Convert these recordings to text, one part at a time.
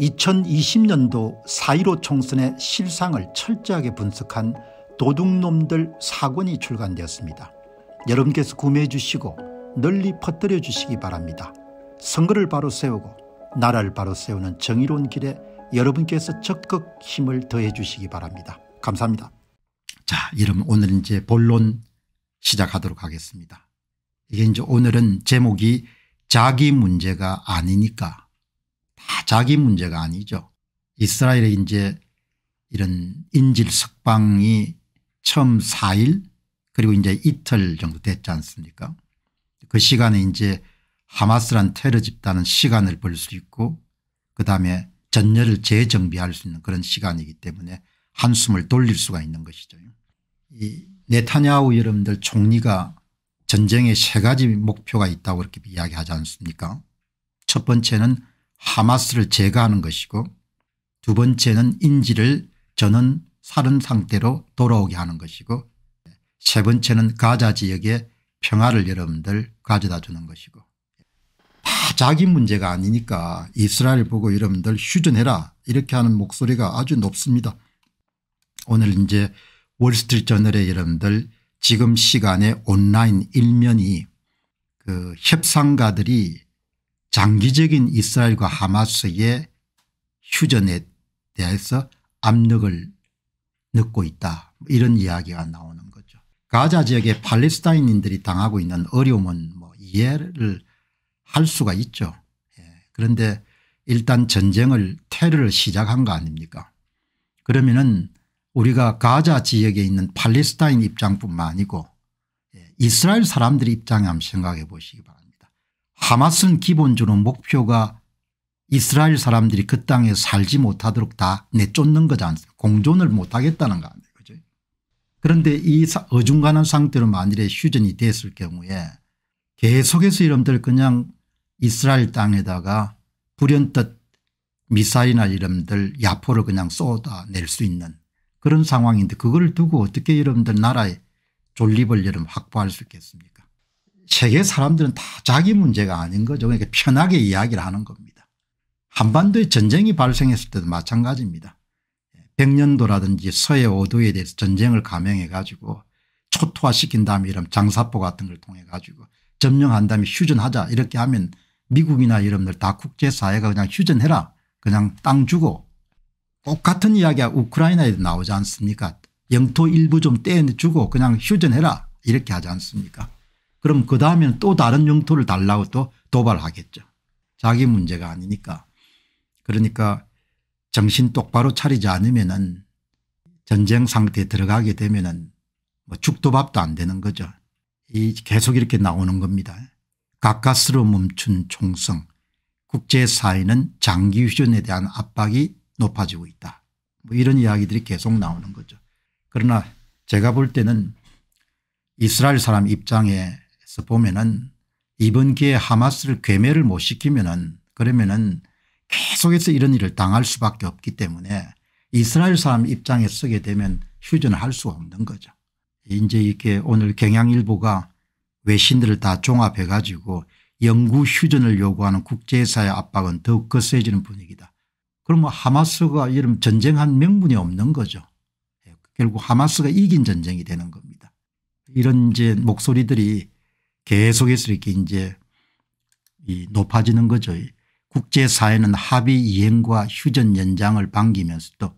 2020년도 4.15 총선의 실상을 철저하게 분석한 도둑놈들 사권이 출간되었습니다. 여러분께서 구매해 주시고 널리 퍼뜨려 주시기 바랍니다. 선거를 바로 세우고 나라를 바로 세우는 정의로운 길에 여러분께서 적극 힘을 더해 주시기 바랍니다. 감사합니다. 자 여러분 오늘 은 이제 본론 시작하도록 하겠습니다. 이게 이제 오늘은 제목이 자기 문제가 아니니까 다 자기 문제가 아니죠. 이스라엘의 이제 이런 인질 석방이 처음 4일 그리고 이제 이틀 정도 됐지 않습니까 그 시간에 이제 하마스란 테러 집단은 시간을 벌 수 있고 그다음에 전열을 재정비할 수 있는 그런 시간이기 때문에 한숨을 돌릴 수가 있는 것이죠. 이 네타냐후 여러분들 총리가 전쟁에 세 가지 목표가 있다고 이렇게 이야기하지 않습니까 첫 번째는 하마스를 제거하는 것이고 두 번째는 인질을 저는 살은 상태로 돌아오게 하는 것이고 세 번째는 가자 지역에 평화를 여러분들 가져다 주는 것이고 다 자기 문제가 아니니까 이스라엘 보고 여러분들 휴전해라 이렇게 하는 목소리가 아주 높습니다. 오늘 이제 월스트리트저널의 여러분들 지금 시간에 온라인 일면이 그 협상가들이 장기적인 이스라엘과 하마스의 휴전에 대해서 압력을 넣고 있다 이런 이야기가 나오는 거죠. 가자 지역의 팔레스타인인들이 당하고 있는 어려움은 뭐 이해를 할 수가 있죠. 예. 그런데 일단 전쟁을 테러를 시작한 거 아닙니까 그러면은 우리가 가자 지역에 있는 팔레스타인 입장뿐만 아니고 예, 이스라엘 사람들의 입장에 한번 생각해 보시기 바랍니다. 하마스는 기본적으로 목표가 이스라엘 사람들이 그 땅에 살지 못하도록 다 내쫓는 거지 않습니까 공존을 못하겠다는 거 아니에요. 그죠? 그런데 이 어중간한 상태로 만일에 휴전이 됐을 경우에 계속해서 이름들 그냥 이스라엘 땅에다가 불현듯 미사일이나 이름들 야포를 그냥 쏟아낼 수 있는 그런 상황인데 그걸 두고 어떻게 이름들 나라의 존립을 이름 확보할 수 있겠습니까 세계 사람들은 다 자기 문제가 아닌 거죠. 그러니까 편하게 이야기를 하는 겁니다. 한반도에 전쟁이 발생했을 때도 마찬가지입니다. 백년도라든지 서해 오도에 대해서 전쟁을 감행해 가지고 초토화시킨 다음에 이런 장사포 같은 걸 통해 가지고 점령한 다음에 휴전하자 이렇게 하면 미국이나 이런들 다 국제사회가 그냥 휴전해라 그냥 땅 주고 똑같은 이야기가 우크라이나에도 나오지 않습니까 영토 일부 좀 떼어주고 내 그냥 휴전해라 이렇게 하지 않습니까 그럼 그 다음에는 또 다른 영토를 달라고 또 도발하겠죠. 자기 문제가 아니니까. 그러니까 정신 똑바로 차리지 않으면은 전쟁 상태에 들어가게 되면은 뭐 죽도 밥도 안 되는 거죠. 이 계속 이렇게 나오는 겁니다. 가까스로 멈춘 총성 국제사회는 장기 휴전에 대한 압박이 높아지고 있다. 뭐 이런 이야기들이 계속 나오는 거죠. 그러나 제가 볼 때는 이스라엘 사람 입장에 보면은 이번 기회에 하마스를 괴멸을 못 시키면은 그러면은 계속해서 이런 일을 당할 수밖에 없기 때문에 이스라엘 사람 입장에 서게 되면 휴전을 할 수가 없는 거죠. 이제 이렇게 오늘 경향일보가 외신들을 다 종합해 가지고 영구 휴전을 요구하는 국제사의 압박은 더욱 거세지는 분위기다. 그러면 뭐 하마스가 이런 전쟁한 명분이 없는 거죠. 예, 결국 하마스가 이긴 전쟁이 되는 겁니다. 이런 이제 목소리들이 계속해서 이렇게 이제 이 높아지는 거죠. 국제사회는 합의 이행과 휴전 연장을 반기면서도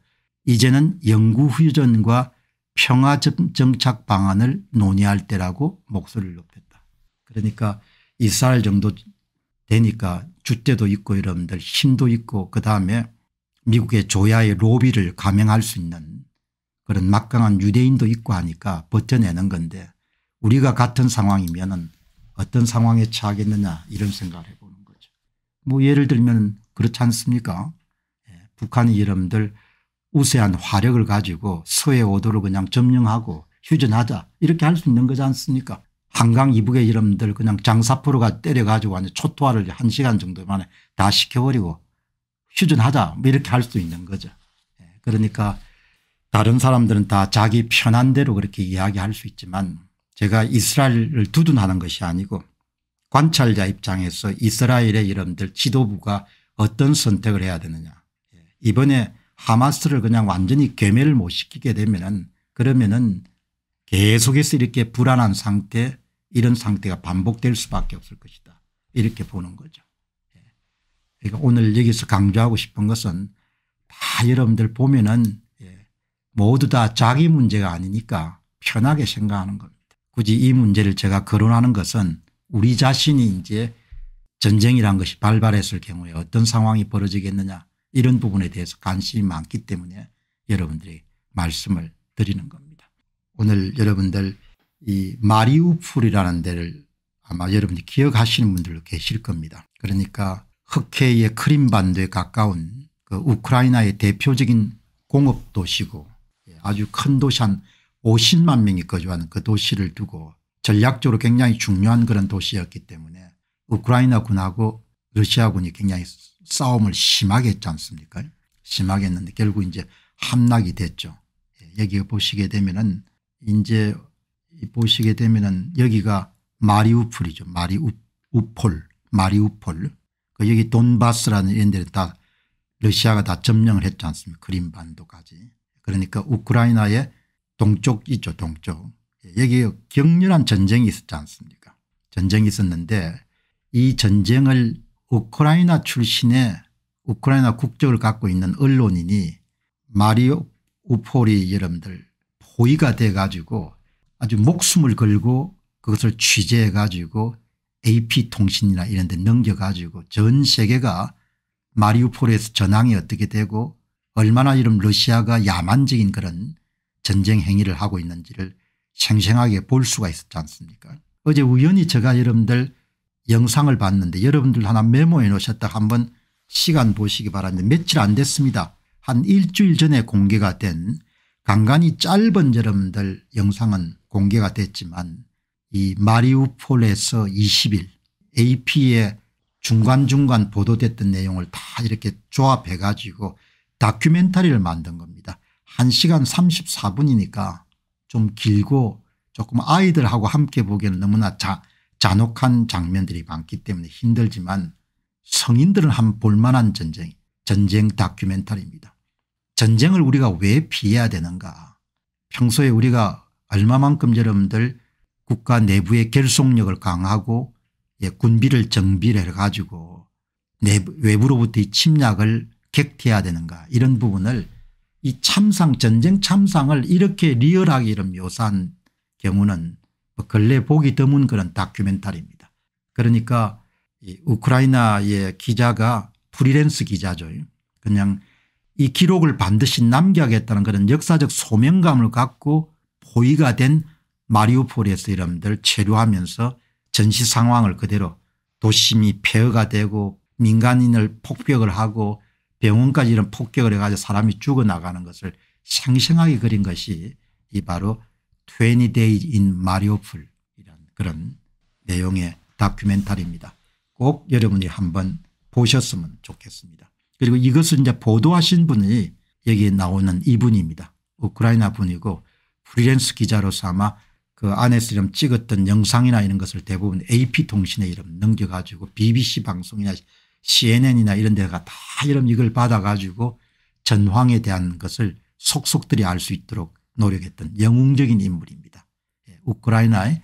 이제는 영구 휴전과 평화 정착 방안을 논의할 때라고 목소리를 높였다. 그러니까 이스라엘 정도 되니까 주대도 있고 여러분들 힘도 있고 그다음에 미국의 조야의 로비를 감행할 수 있는 그런 막강한 유대인도 있고 하니까 버텨내는 건데 우리가 같은 상황이면 은 어떤 상황에 처하겠느냐 이런 생각을 해보는 거죠. 뭐 예를 들면 그렇지 않습니까? 예, 북한이 여러분들 우세한 화력을 가지고 서해 5도를 그냥 점령하고 휴전하자 이렇게 할 수 있는 거지 않습니까? 한강 이북의 여러분들 그냥 장사포로가 때려가지고 완전 초토화를 한 시간 정도 만에 다 시켜버리고 휴전하자 뭐 이렇게 할 수 있는 거죠. 예, 그러니까 다른 사람들은 다 자기 편한 대로 그렇게 이야기할 수 있지만 제가 이스라엘을 두둔하는 것이 아니고 관찰자 입장에서 이스라엘의 이름들 지도부가 어떤 선택을 해야 되느냐 이번에 하마스를 그냥 완전히 괴멸을 못 시키게 되면은 그러면은 계속해서 이렇게 불안한 상태 이런 상태가 반복될 수밖에 없을 것이다 이렇게 보는 거죠. 예. 그러니까 오늘 여기서 강조하고 싶은 것은 다 여러분들 보면은 예, 모두 다 자기 문제가 아니니까 편하게 생각하는 겁니다. 굳이 이 문제를 제가 거론하는 것은 우리 자신이 이제 전쟁이란 것이 발발했을 경우에 어떤 상황이 벌어지겠느냐 이런 부분에 대해서 관심이 많기 때문에 여러분들이 말씀을 드리는 겁니다. 오늘 여러분들 이 마리우풀이라는 데를 아마 여러분이 기억하시는 분들도 계실 겁니다. 그러니까 흑해의 크림반도에 가까운 그 우크라이나의 대표적인 공업도시고 예, 아주 큰 도시 한 50만 명이 거주하는 그 도시를 두고 전략적으로 굉장히 중요한 그런 도시였기 때문에 우크라이나 군하고 러시아 군이 굉장히 싸움을 심하게 했지 않습니까 심하게 했는데 결국 이제 함락이 됐죠. 예, 여기 보시게 되면은 이제 보시게 되면은 여기가 마리우폴이죠. 마리우폴 마리우폴 그 여기 돈바스라는 이런 데는 다 러시아가 다 점령을 했지 않습니까 그린반도까지 그러니까 우크라이나의 동쪽 있죠 동쪽. 여기 격렬한 전쟁이 있었지 않습니까 전쟁이 있었는데 이 전쟁을 우크라이나 출신의 우크라이나 국적을 갖고 있는 언론인이 마리오 우폴이 여러분들 포위가 돼 가지고 아주 목숨을 걸고 그것을 취재해 가지고 AP통신이나 이런 데 넘겨 가지고 전 세계가 마리우폴에서 전황이 어떻게 되고 얼마나 이런 러시아가 야만적인 그런 전쟁 행위를 하고 있는지를 생생하게 볼 수가 있었지 않습니까 어제 우연히 제가 여러분들 영상을 봤는데 여러분들 하나 메모해 놓으셨다 한번 시간 보시기 바랍니다. 며칠 안 됐습니다. 한 일주일 전에 공개가 된 간간히 짧은 여러분들 영상은 공개가 됐지만 이 마리우폴에서 20일 AP에 중간중간 보도됐던 내용을 다 이렇게 조합해 가지고 다큐멘터리를 만든 겁니다. 1시간 34분이니까 좀 길고 조금 아이들하고 함께 보기에는 너무나 자, 잔혹한 장면들이 많기 때문에 힘들지만 성인들은 한번 볼만한 전쟁 전쟁 다큐멘터리입니다. 전쟁을 우리가 왜 피해야 되는가 평소에 우리가 얼마만큼 여러분들 국가 내부의 결속력을 강하고 예, 군비를 정비를 해가지고 내부, 외부로부터의 침략을 격퇴해야 되는가 이런 부분을 이 참상 전쟁 참상을 이렇게 리얼하게 이런 묘사한 경우는 뭐 근래 보기 드문 그런 다큐멘터리입니다. 그러니까 이 우크라이나의 기자가 프리랜스 기자죠. 그냥 이 기록을 반드시 남겨야겠다는 그런 역사적 소명감을 갖고 포위가 된 마리우폴에서 이름들 체류하면서 전시 상황을 그대로 도심이 폐허가 되고 민간인을 폭격을 하고 병원까지 이런 폭격을 해가지고 사람이 죽어나가는 것을 생생하게 그린 것이 이 바로 20 Days in Mariupol 이런 그런 내용의 다큐멘터리입니다. 꼭 여러분이 한번 보셨으면 좋겠습니다. 그리고 이것을 이제 보도하신 분이 여기에 나오는 이분입니다. 우크라이나 분이고 프리랜스 기자로서 아마 그 안에서 좀 찍었던 영상이나 이런 것을 대부분 AP통신에 이름 넘겨가지고 BBC 방송이나 CNN이나 이런 데가 다 이런 이걸 받아가지고 전황에 대한 것을 속속들이 알 수 있도록 노력했던 영웅적인 인물입니다. 예, 우크라이나의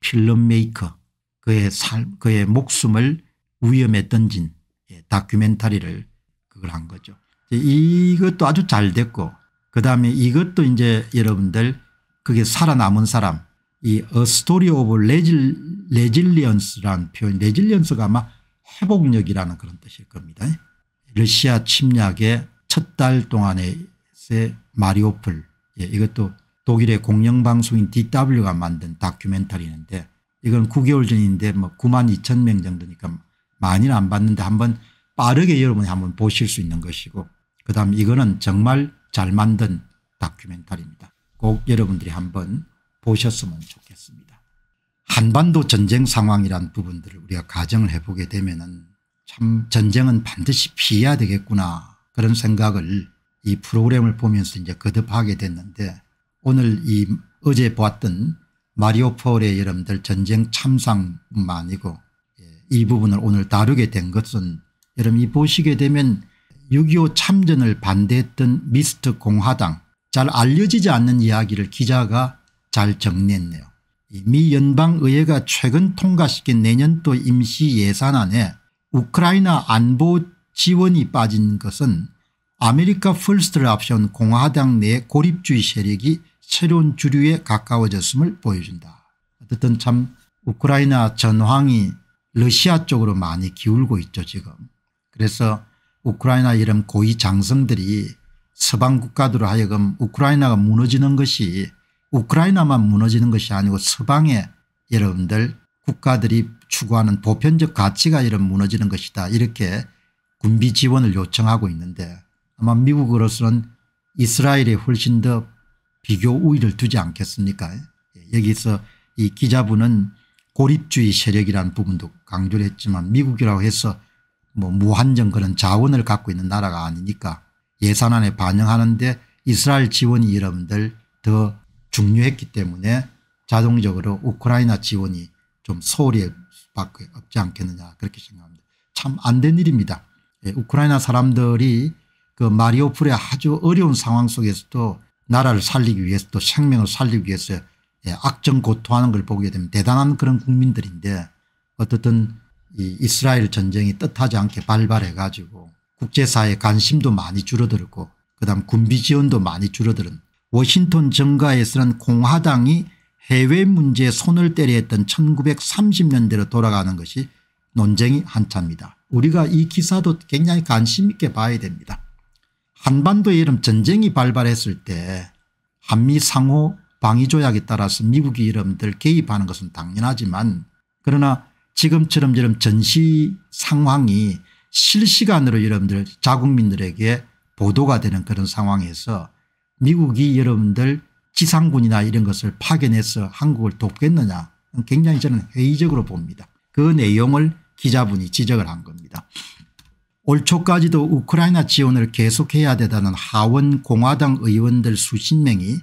필름메이커 그의 삶 그의 목숨을 위험에 던진 예, 다큐멘터리를 그걸 한 거죠. 이것도 아주 잘 됐고 그다음에 이것도 이제 여러분들 그게 살아남은 사람 이 A Story of Resilience라는 표현 레질리언스가 아마 회복력이라는 그런 뜻일 겁니다. 러시아 침략의 첫 달 동안의 마리오폴 예, 이것도 독일의 공영방송인 DW가 만든 다큐멘터리인데 이건 9개월 전인데 뭐 9만 2천 명 정도니까 많이는 안 봤는데 한번 빠르게 여러분이 한번 보실 수 있는 것이고 그다음 이거는 정말 잘 만든 다큐멘터리입니다. 꼭 여러분들이 한번 보셨으면 좋겠습니다. 한반도 전쟁 상황이란 부분들을 우리가 가정을 해보게 되면 참 전쟁은 반드시 피해야 되겠구나 그런 생각을 이 프로그램을 보면서 이제 거듭하게 됐는데 오늘 이 어제 보았던 마리오폴의 여러분들 전쟁 참상뿐만 아니고 예, 이 부분을 오늘 다루게 된 것은 여러분 이 보시게 되면 6.25 참전을 반대했던 미스트 공화당 잘 알려지지 않는 이야기를 기자가 잘 정리했네요. 미 연방의회가 최근 통과시킨 내년도 임시예산안에 우크라이나 안보 지원이 빠진 것은 아메리카 풀스트를 앞세운 공화당 내 고립주의 세력이 새로운 주류에 가까워졌음을 보여준다. 어쨌든 참 우크라이나 전황이 러시아 쪽으로 많이 기울고 있죠 지금. 그래서 우크라이나 이런 고위 장성들이 서방 국가들로 하여금 우크라이나가 무너지는 것이 우크라이나만 무너지는 것이 아니고 서방의 여러분들 국가들이 추구하는 보편적 가치가 이런 무너지는 것이다 이렇게 군비 지원을 요청하고 있는데 아마 미국으로서는 이스라엘에 훨씬 더 비교 우위를 두지 않겠습니까 예, 여기서 이 기자분은 고립주의 세력이라는 부분도 강조를 했지만 미국이라고 해서 뭐 무한정 그런 자원을 갖고 있는 나라가 아니니까 예산안에 반영하는데 이스라엘 지원이 여러분들 더 중요했기 때문에 자동적으로 우크라이나 지원이 좀 소홀히 밖에 없지 않겠느냐 그렇게 생각합니다. 참 안 된 일입니다. 예, 우크라이나 사람들이 그 마리오폴의 아주 어려운 상황 속에서도 나라를 살리기 위해서 또 생명을 살리기 위해서 예, 악정 고토하는 걸 보게 되면 대단한 그런 국민들인데 어떻든 이 이스라엘 전쟁이 뜻하지 않게 발발해 가지고 국제사회 관심도 많이 줄어들고 그다음 군비 지원도 많이 줄어드는 워싱턴 정가에서는 공화당이 해외 문제에 손을 때려 했던 1930년대로 돌아가는 것이 논쟁이 한참입니다 우리가 이 기사도 굉장히 관심 있게 봐야 됩니다. 한반도 이름 전쟁이 발발했을 때 한미 상호 방위조약에 따라서 미국이 이름들 개입하는 것은 당연하지만 그러나 지금처럼 이런 전시 상황이 실시간으로 여러분들 자국민들에게 보도가 되는 그런 상황에서 미국이 여러분들 지상군이나 이런 것을 파견해서 한국을 돕겠느냐 굉장히 저는 회의적으로 봅니다. 그 내용을 기자분이 지적을 한 겁니다. 올 초까지도 우크라이나 지원을 계속해야 되다는 하원 공화당 의원들 수십 명이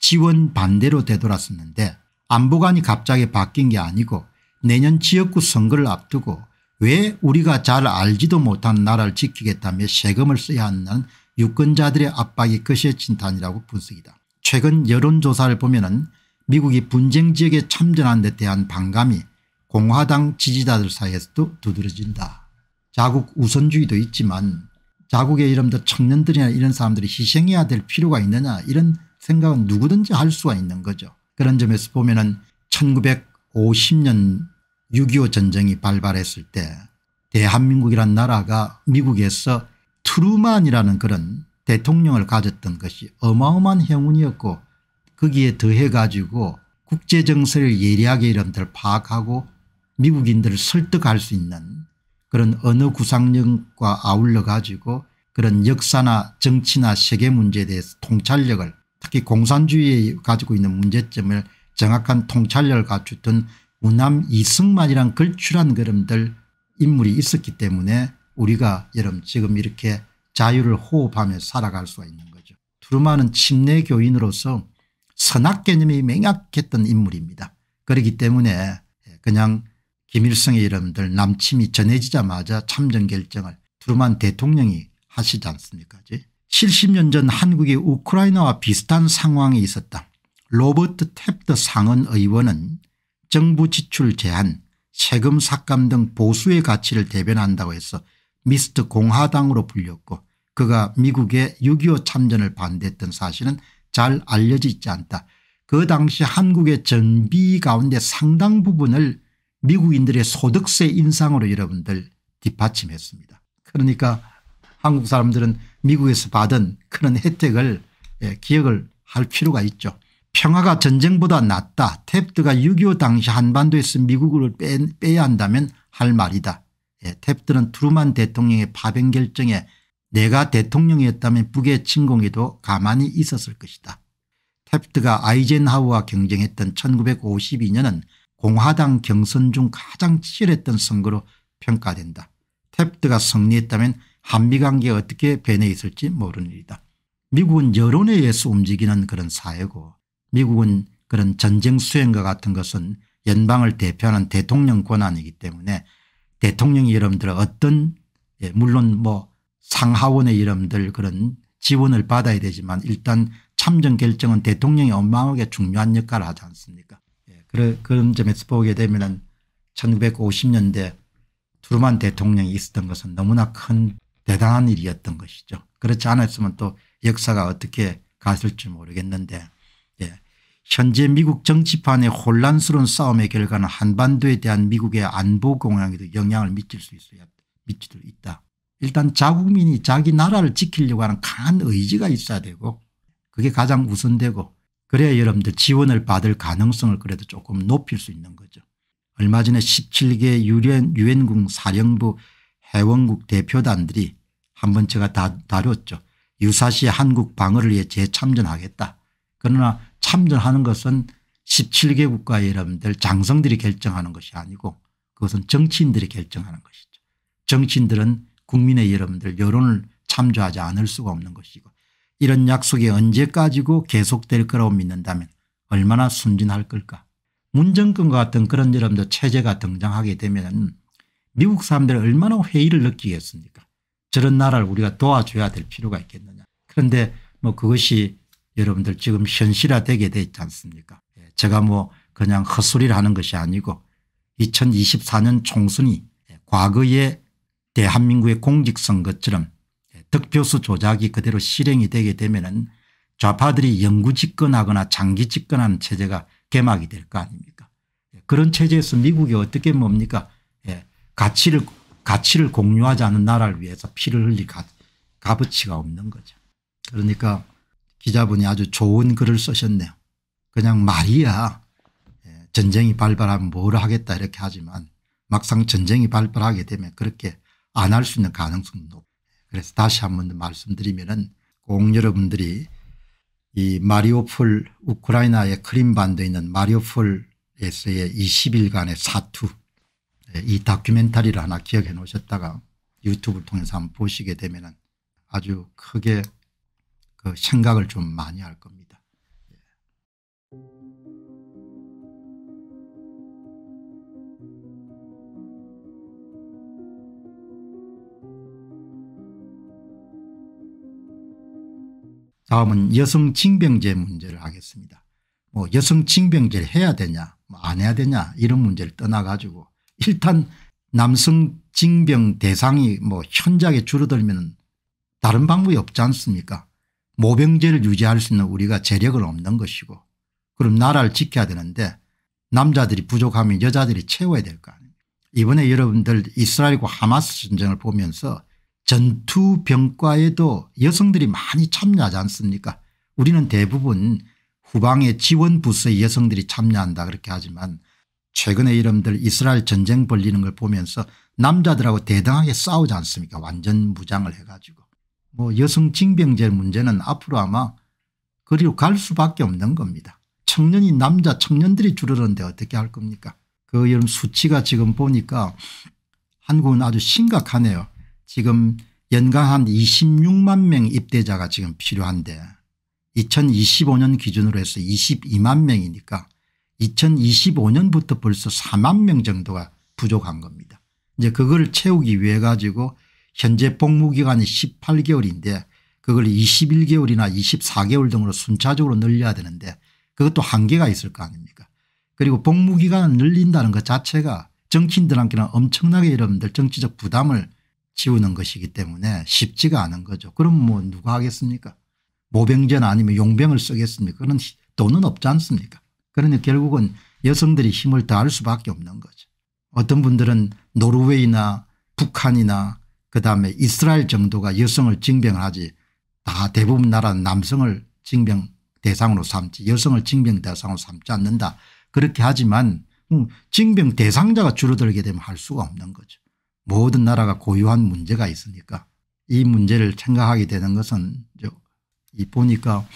지원 반대로 되돌았었는데 안보관이 갑자기 바뀐 게 아니고 내년 지역구 선거를 앞두고 왜 우리가 잘 알지도 못한 나라를 지키겠다며 세금을 써야 하는 유권자들의 압박이 그시의 진탄이라고 분석이다. 최근 여론조사를 보면 은 미국이 분쟁 지역에 참전한 데 대한 반감이 공화당 지지자들 사이에서도 두드러진다. 자국 우선주의도 있지만 자국의 이름도 청년들이나 이런 사람들이 희생해야 될 필요가 있느냐 이런 생각은 누구든지 할 수가 있는 거죠. 그런 점에서 보면 은 1950년 6.25 전쟁이 발발했을 때 대한민국이란 나라가 미국에서 트루만이라는 그런 대통령을 가졌던 것이 어마어마한 행운이었고 거기에 더해 가지고 국제정세를 예리하게 이름들 파악하고 미국인들을 설득할 수 있는 그런 언어 구상력과 아울러 가지고 그런 역사나 정치나 세계 문제에 대해서 통찰력을 특히 공산주의에 가지고 있는 문제점을 정확한 통찰력을 갖추던 우남 이승만이란 걸출한 그름들 인물이 있었기 때문에 우리가 여러분 지금 이렇게 자유를 호흡하며 살아갈 수가 있는 거죠. 두루마는 침례 교인으로서 선악 개념이 맹약했던 인물입니다. 그렇기 때문에 그냥 김일성의 이름들 남침이 전해지자마자 참전 결정을 두루만 대통령이 하시지 않습니까 70년 전한국의 우크라이나와 비슷한 상황이 있었다. 로버트 탭더 상원 의원은 정부 지출 제한 세금 삭감 등 보수의 가치를 대변한다고 해서 미스터 공화당으로 불렸고 그가 미국의 6.25 참전을 반대했던 사실은 잘 알려지지 않다. 그 당시 한국의 전비 가운데 상당 부분을 미국인들의 소득세 인상으로 여러분들 뒷받침했습니다. 그러니까 한국 사람들은 미국에서 받은 그런 혜택을 예, 기억을 할 필요가 있죠. 평화가 전쟁보다 낫다. 탭트가6.25 당시 한반도에서 미국을 빼, 빼야 한다면 할 말이다. 예, 탭들은 트루만 대통령의 파병 결정에 내가 대통령이었다면 북의 침공에도 가만히 있었을 것이다. 탭트가 아이젠하우와 경쟁했던 1952년은 공화당 경선 중 가장 치열했던 선거로 평가된다. 탭트가 승리했다면 한미 관계가 어떻게 변해 있을지 모르는 일이다. 미국은 여론에 의해서 움직이는 그런 사회고 미국은 그런 전쟁 수행과 같은 것은 연방을 대표하는 대통령 권한이기 때문에 대통령 이름들 어떤 예 물론 뭐 상하원의 이름들 그런 지원을 받아야 되지만 일단 참전 결정은 대통령이 엄마하게 중요한 역할을 하지 않습니까 예 그런 점에서 보게 되면 은 1950년대 두루만 대통령이 있었던 것은 너무나 큰 대단한 일이었던 것이죠. 그렇지 않았으면 또 역사가 어떻게 갔을지 모르겠는데 현재 미국 정치판의 혼란스러운 싸움의 결과는 한반도에 대한 미국의 안보 공약에도 영향을 미칠 수 있어야 미칠 수 있다. 일단 자국민이 자기 나라를 지키려고 하는 강한 의지가 있어야 되고 그게 가장 우선되고 그래야 여러분들 지원을 받을 가능성을 그래도 조금 높일 수 있는 거죠. 얼마 전에 17개 유엔, 국 사령부 해원국 대표단들이 한 번 제가 다, 다뤘죠. 유사시 한국 방어를 위해 재참전하겠다. 그러나 참전하는 것은 17개 국가의 여러분들 장성들이 결정하는 것이 아니고 그것은 정치인들이 결정하는 것이죠. 정치인들은 국민의 여러분들 여론을 참조하지 않을 수가 없는 것이고 이런 약속이 언제까지고 계속될 거라고 믿는다면 얼마나 순진할 걸까. 문정권과 같은 그런 여러분들 체제가 등장하게 되면 미국 사람들이 얼마나 회의를 느끼겠습니까 저런 나라를 우리가 도와줘야 될 필요가 있겠느냐. 그런데 뭐 그것이 여러분들 지금 현실화되게 돼지 않습니까 예, 제가 뭐 그냥 헛소리를 하는 것이 아니고 2024년 총선이 과거의 대한민국의 공직선거처럼 예, 득표수 조작이 그대로 실행이 되게 되면 은 좌파들이 영구 집권하거나 장기 집권하는 체제가 개막이 될 거 아닙니까 예, 그런 체제에서 미국이 어떻게 뭡니까 가치를 가치를 공유하지 않은 나라를 위해서 피를 흘릴 값어치가 없는 거죠. 그러니까 기자분이 아주 좋은 글을 쓰셨네요. 그냥 말이야 예, 전쟁이 발발하면 뭘 하겠다 이렇게 하지만 막상 전쟁이 발발하게 되면 그렇게 안 할 수 있는 가능성도 그래서 다시 한번 말씀드리면 은꼭 여러분들이 이 마리오폴 우크라이나의 크림반도 있는 마리오폴에서의 20일간의 사투 예, 이 다큐멘터리를 하나 기억해 놓으셨다가 유튜브를 통해서 한번 보시게 되면 아주 크게 그 생각을 좀 많이 할 겁니다. 예. 다음은 여성 징병제 문제를 하겠습니다. 뭐 여성 징병제를 해야 되냐 뭐안 해야 되냐 이런 문제를 떠나가지고 일단 남성 징병 대상이 뭐 현저하게 줄어들면 다른 방법이 없지 않습니까 모병제를 유지할 수 있는 우리가 재력은 없는 것이고 그럼 나라를 지켜야 되는데 남자들이 부족하면 여자들이 채워야 될 거 아닙니까 이번에 여러분들 이스라엘과 하마스 전쟁을 보면서 전투병과에도 여성들이 많이 참여하지 않습니까 우리는 대부분 후방의 지원 부서의 여성들이 참여한다 그렇게 하지만 최근에 이름들 이스라엘 전쟁 벌리는 걸 보면서 남자들하고 대등하게 싸우지 않습니까 완전 무장을 해가지고 뭐 여성 징병제 문제는 앞으로 아마 그리로 갈 수밖에 없는 겁니다. 청년이 남자 청년들이 줄어드는데 어떻게 할 겁니까 그 이런 수치가 지금 보니까 한국은 아주 심각하네요. 지금 연간 한 26만 명 입대자가 지금 필요한데 2025년 기준으로 해서 22만 명이니까 2025년부터 벌써 4만 명 정도가 부족한 겁니다. 이제 그걸 채우기 위해 가지고 현재 복무기간이 18개월인데 그걸 21개월이나 24개월 등으로 순차적으로 늘려야 되는데 그것도 한계가 있을 거 아닙니까 그리고 복무기간을 늘린다는 것 자체가 정치인들한테는 엄청나게 여러분들 정치적 부담을 지우는 것이기 때문에 쉽지가 않은 거죠. 그럼 뭐 누가 하겠습니까 모병전 아니면 용병을 쓰겠습니까 그는 돈은 없지 않습니까 그러니 결국은 여성들이 힘을 다할 수밖에 없는 거죠. 어떤 분들은 노르웨이나 북한이나 그다음에 이스라엘 정도가 여성을 징병하지 다 대부분 나라는 남성을 징병 대상으로 삼지 여성을 징병 대상으로 삼지 않는다. 그렇게 하지만 음, 징병 대상자가 줄어들게 되면 할 수가 없는 거죠. 모든 나라가 고유한 문제가 있으니까 이 문제를 생각하게 되는 것은 이 보니까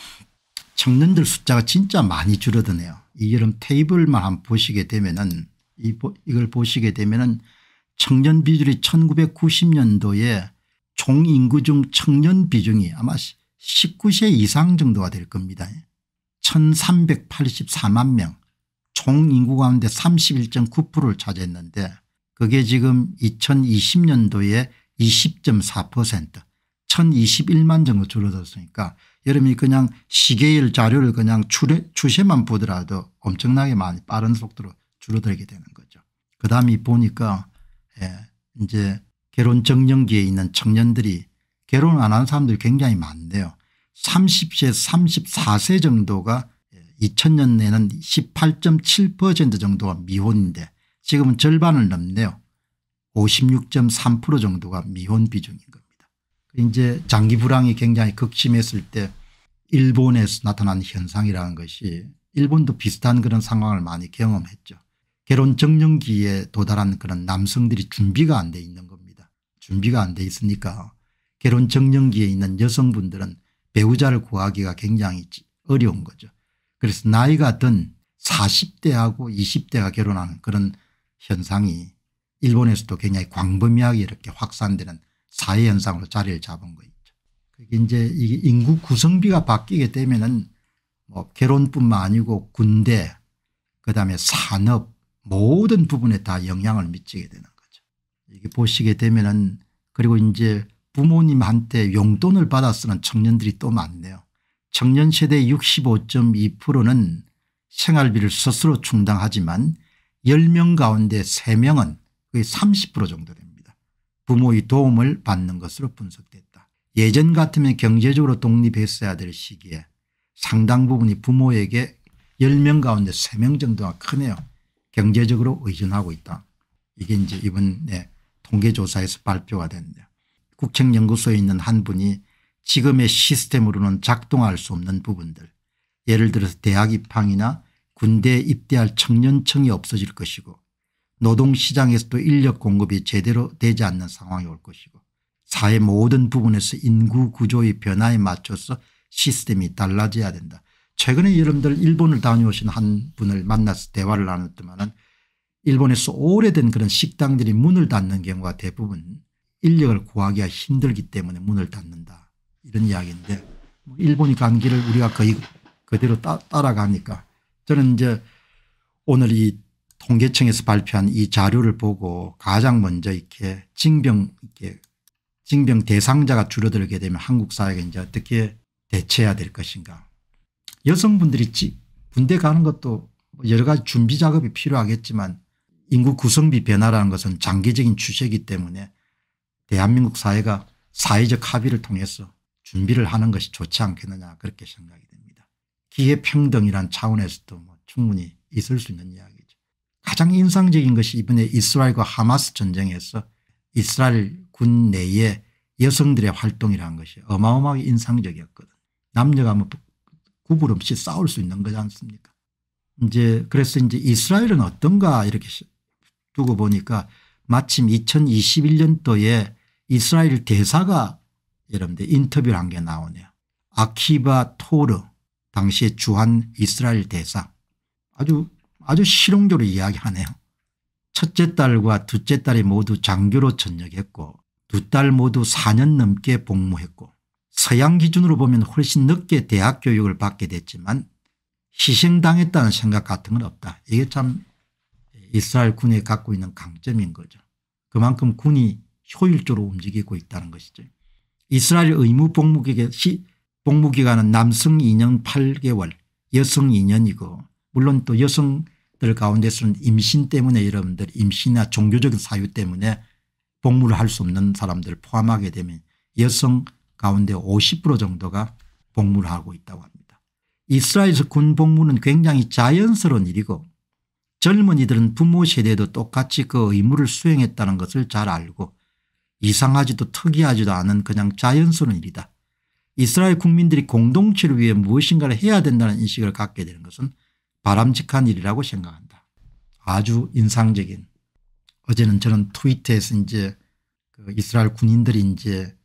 청년들 숫자가 진짜 많이 줄어드네요. 이 여름 테이블만 보시게 되면은 이 이걸 보시게 되면은 청년 비율이 1990년도에 총 인구 중 청년 비중이 아마 19세 이상 정도가 될 겁니다. 1384만 명 총 인구 가운데 31.9%를 차지했는데 그게 지금 2020년도에 20.4% 1021만 정도 줄어들었으니까 여러분이 그냥 시계일 자료를 그냥 추세, 만 보더라도 엄청나게 많이 빠른 속도로 줄어들게 되는 거죠. 그 다음에 보니까 예, 이제 결혼 정년기에 있는 청년들이 결혼 안한 사람들이 굉장히 많네요. 30세 34세 정도가 2000년에는 18.7% 정도가 미혼인데 지금은 절반을 넘네요. 56.3% 정도가 미혼 비중인 겁니다. 이제 장기 불황이 굉장히 극심했을 때 일본에서 나타난 현상이라는 것이 일본도 비슷한 그런 상황을 많이 경험했죠. 결혼 정년기에 도달한 그런 남성들이 준비가 안 돼 있는 겁니다. 준비가 안 돼 있으니까 결혼 정년기에 있는 여성분들은 배우자를 구하기가 굉장히 어려운 거죠. 그래서 나이가 든 40대하고 20대가 결혼하는 그런 현상이 일본에서도 굉장히 광범위하게 이렇게 확산되는 사회현상으로 자리를 잡은 거 있죠. 그게 이제 인구 구성비가 바뀌게 되면은 뭐 결혼뿐만 아니고 군대 그다음에 산업 모든 부분에 다 영향을 미치게 되는 거죠. 이게 보시게 되면은 그리고 이제 부모님한테 용돈을 받아 쓰는 청년들이 또 많네요. 청년 세대 65.2%는 생활비를 스스로 충당하지만 10명 가운데 3명은 거의 30% 정도 됩니다. 부모의 도움을 받는 것으로 분석됐다. 예전 같으면 경제적으로 독립했어야 될 시기에 상당 부분이 부모에게 10명 가운데 3명 정도가 크네요. 경제적으로 의존하고 있다. 이게 이제 이번에 통계조사에서 발표가 됐는데 국책연구소에 있는 한 분이 지금의 시스템으로는 작동할 수 없는 부분들 예를 들어서 대학 입항이나 군대에 입대할 청년층이 없어질 것이고 노동시장에서도 인력 공급이 제대로 되지 않는 상황이 올 것이고 사회 모든 부분에서 인구 구조의 변화에 맞춰서 시스템이 달라져야 된다. 최근에 여러분들 일본을 다녀오신 한 분을 만나서 대화를 나눴더만은 일본에서 오래된 그런 식당들이 문을 닫는 경우가 대부분 인력을 구하기가 힘들기 때문에 문을 닫는다 이런 이야기인데 뭐 일본이 간 길을 우리가 거의 그대로 따, 라가니까 저는 이제 오늘 이 통계청에서 발표한 이 자료를 보고 가장 먼저 이렇게 징병 이렇게 징병 대상자가 줄어들게 되면 한국 사회가 이제 어떻게 대처해야 될 것인가 여성분들이 군대 가는 것도 뭐 여러 가지 준비 작업이 필요하겠지만 인구 구성비 변화라는 것은 장기적인 추세이기 때문에 대한민국 사회가 사회적 합의를 통해서 준비를 하는 것이 좋지 않겠느냐 그렇게 생각이 됩니다. 기회평등이란 차원에서도 뭐 충분히 있을 수 있는 이야기죠. 가장 인상적인 것이 이번에 이스라엘과 하마스 전쟁에서 이스라엘 군 내에 여성들의 활동이라는 것이 어마어마하게 인상적이었거든. 남녀가 뭐 구분 없이 싸울 수 있는 거지 않습니까? 이제 그래서 이제 이스라엘은 어떤가 이렇게 두고 보니까 마침 2021년도에 이스라엘 대사가 여러분들 인터뷰를 한 게 나오네요. 아키바 토르 당시에 주한 이스라엘 대사 아주 아주 실용적으로 이야기하네요. 첫째 딸과 둘째 딸이 모두 장교로 전역했고 두 딸 모두 4년 넘게 복무했고 서양 기준으로 보면 훨씬 늦게 대학 교육을 받게 됐지만 희생당했다는 생각 같은 건 없다. 이게 참 이스라엘 군이 갖고 있는 강점인 거죠. 그만큼 군이 효율적으로 움직이고 있다는 것이죠. 이스라엘 의무 복무기간은 남성 2년 8개월 여성 2년이고 물론 또 여성들 가운데서는 임신 때문에 여러분들 임신이나 종교적인 사유 때문에 복무를 할 수 없는 사람들 을 포함하게 되면 여성 가운데 50% 정도가 복무를 하고 있다고 합니다. 이스라엘에서 군 복무는 굉장히 자연스러운 일이고 젊은이들은 부모 세대도 똑같이 그 의무를 수행했다는 것을 잘 알고 이상하지도 특이하지도 않은 그냥 자연스러운 일이다. 이스라엘 국민들이 공동체를 위해 무엇인가를 해야 된다는 인식을 갖게 되는 것은 바람직한 일이라고 생각한다. 아주 인상적인 어제는 저는 트위터에서 이제 그 이스라엘 군인들이 이제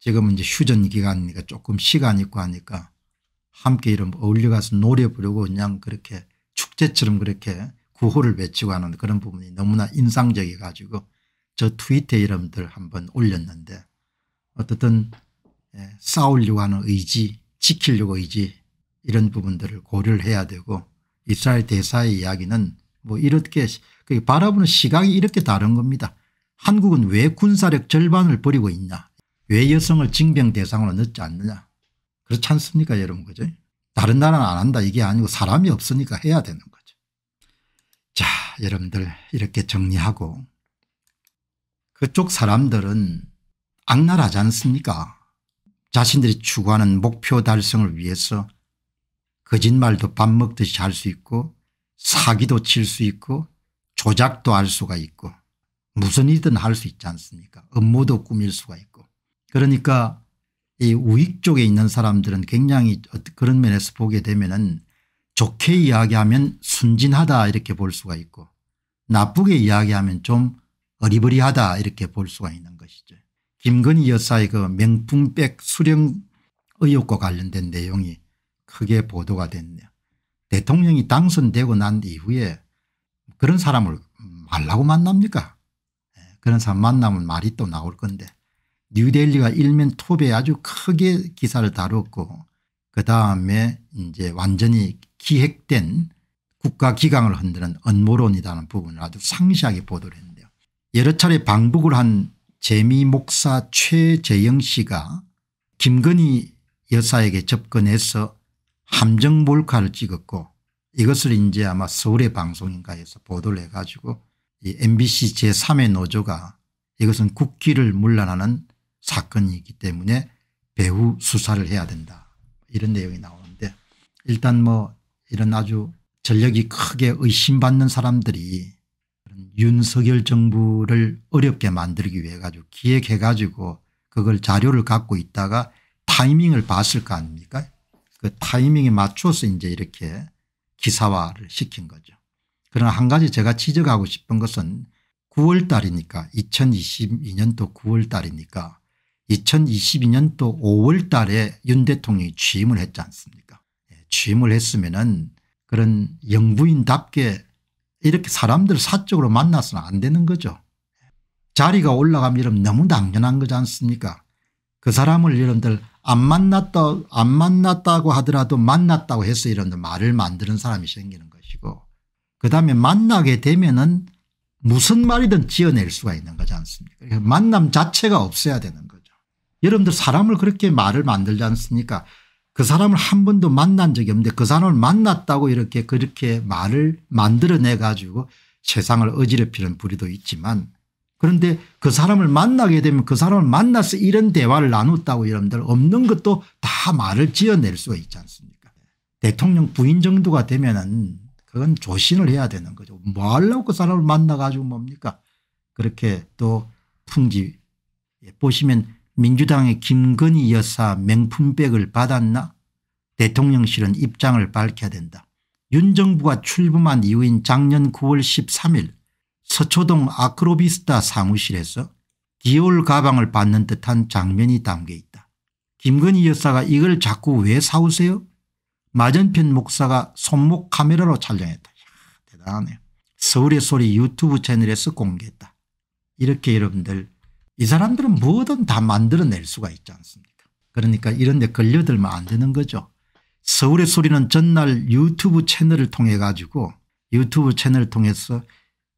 지금은 이제 휴전 기간이니까 조금 시간 있고 하니까 함께 이런 어울려가서 노려보려고 그냥 그렇게 축제처럼 그렇게 구호를 외치고 하는 그런 부분이 너무나 인상적이 가지고 저 트위터 이름들 한번 올렸는데 어떻든 예, 싸우려고 하는 의지 지키려고 의지 이런 부분들을 고려를 해야 되고 이스라엘 대사의 이야기는 뭐 이렇게 바라보는 시각이 이렇게 다른 겁니다. 한국은 왜 군사력 절반을 버리고 있냐 왜 여성을 징병 대상으로 넣지 않느냐. 그렇지 않습니까 여러분 그죠? 다른 나라는 안 한다 이게 아니고 사람이 없으니까 해야 되는 거죠. 자 여러분들 이렇게 정리하고 그쪽 사람들은 악랄하지 않습니까? 자신들이 추구하는 목표 달성을 위해서 거짓말도 밥 먹듯이 할 수 있고 사기도 칠 수 있고 조작도 할 수가 있고 무슨 일이든 할 수 있지 않습니까? 업무도 꾸밀 수가 있고 그러니까 이 우익 쪽에 있는 사람들은 굉장히 그런 면에서 보게 되면은 좋게 이야기하면 순진하다 이렇게 볼 수가 있고 나쁘게 이야기하면 좀 어리버리하다 이렇게 볼 수가 있는 것이죠. 김건희 여사의 그 명품백 수령 의혹과 관련된 내용이 크게 보도가 됐네요. 대통령이 당선되고 난 이후에 그런 사람을 말라고 만납니까 예, 그런 사람 만나면 말이 또 나올 건데 뉴델리가 일면 톱에 아주 크게 기사를 다뤘고 그다음에 이제 완전히 기획된 국가기강을 흔드는 언모론이라는 부분을 아주 상시하게 보도를 했는데요. 여러 차례 방북을 한 재미 목사 최재영 씨가 김건희 여사에게 접근해서 함정 몰카를 찍었고 이것을 이제 아마 서울의 방송인가에서 보도를 해가지고 이 MBC 제3의 노조가 이것은 국기를 물러나는 사건이기 때문에 배후 수사를 해야 된다 이런 내용이 나오는데 일단 뭐 이런 아주 전력이 크게 의심받는 사람들이 윤석열 정부를 어렵게 만들기 위해 가지고 기획해 가지고 그걸 자료를 갖고 있다가 타이밍을 봤을 거 아닙니까 그 타이밍에 맞춰서 이제 이렇게 기사화를 시킨 거죠. 그러나 한 가지 제가 지적하고 싶은 것은 9월 달이니까 2022년도 9월 달이니까 2022년 또 5월 달에 윤 대통령이 취임을 했지 않습니까 예, 취임을 했으면 은 그런 영부인답게 이렇게 사람들 사적으로 만나서는 안 되는 거죠. 자리가 올라가면 이러 너무 당연한 거지 않습니까 그 사람을 여러분들 안 만났다 안 만났다고 하더라도 만났다고 해서 이런 말을 만드는 사람이 생기는 것이고 그다음에 만나게 되면은 무슨 말이든 지어낼 수가 있는 거지 않습니까 만남 자체가 없어야 되는 여러분들 사람을 그렇게 말을 만들지 않습니까 그 사람을 한 번도 만난 적이 없는데 그 사람을 만났다고 이렇게 그렇게 말을 만들어내 가지고 세상을 어지럽히는 부리도 있지만 그런데 그 사람을 만나게 되면 그 사람을 만나서 이런 대화를 나눴다고 여러분들 없는 것도 다 말을 지어낼 수가 있지 않습니까 대통령 부인 정도가 되면 은 그건 조신을 해야 되는 거죠. 뭐 하려고 그 사람을 만나 가지고 뭡니까 그렇게 또 풍지 예, 보시면 민주당의 김건희 여사 명품백을 받았나 대통령실은 입장을 밝혀야 된다. 윤 정부가 출범한 이후인 작년 9월 13일 서초동 아크로비스타 사무실에서 디올 가방을 받는 듯한 장면이 담겨 있다. 김건희 여사가 이걸 자꾸 왜 사오세요? 맞은편 목사가 손목 카메라로 촬영했다. 이야, 대단하네. 요 서울의 소리 유튜브 채널에서 공개했다. 이렇게 여러분들 이 사람들은 뭐든 다 만들어낼 수가 있지 않습니까 그러니까 이런 데 걸려들면 안 되는 거죠. 서울의 소리는 전날 유튜브 채널을 통해 가지고 유튜브 채널을 통해서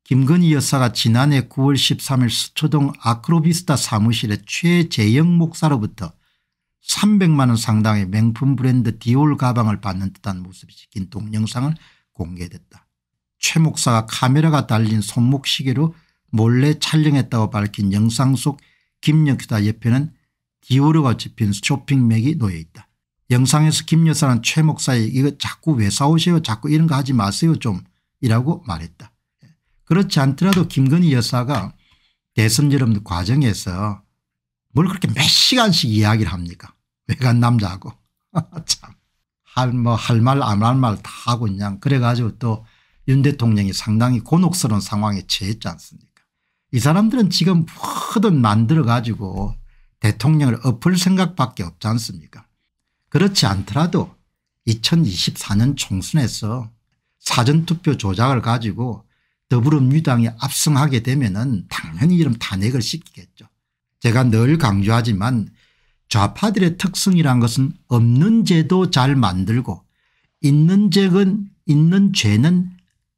김건희 여사가 지난해 9월 13일 수초동 아크로비스타 사무실에 최재영 목사로부터 300만 원 상당의 명품 브랜드 디올 가방을 받는 듯한 모습이 찍힌 동영상을 공개됐다. 최 목사가 카메라가 달린 손목시계로 몰래 촬영했다고 밝힌 영상 속 김여사 옆에는 디오르가 집힌 쇼핑맥이 놓여있다. 영상에서 김 여사는 최 목사에 이거 자꾸 왜 사오세요 자꾸 이런 거 하지 마세요 좀 이라고 말했다. 그렇지 않더라도 김건희 여사가 대선 여러 과정에서 뭘 그렇게 몇 시간씩 이야기를 합니까 외간 남자하고 참 할 뭐 할 말 안 할 말 다 하고 그냥 그래가지고 또 윤 대통령이 상당히 곤혹스러운 상황에 처했지 않습니까 이 사람들은 지금 뭐든 만들어 가지고 대통령을 엎을 생각밖에 없지 않습니까 그렇지 않더라도 2024년 총선에서 사전투표 조작을 가지고 더불어민주당이 압승하게 되면 은 당연히 이런 탄핵을 시키겠죠. 제가 늘 강조하지만 좌파들의 특성이란 것은 없는 죄도 잘 만들고 있는 죄는 있는 죄는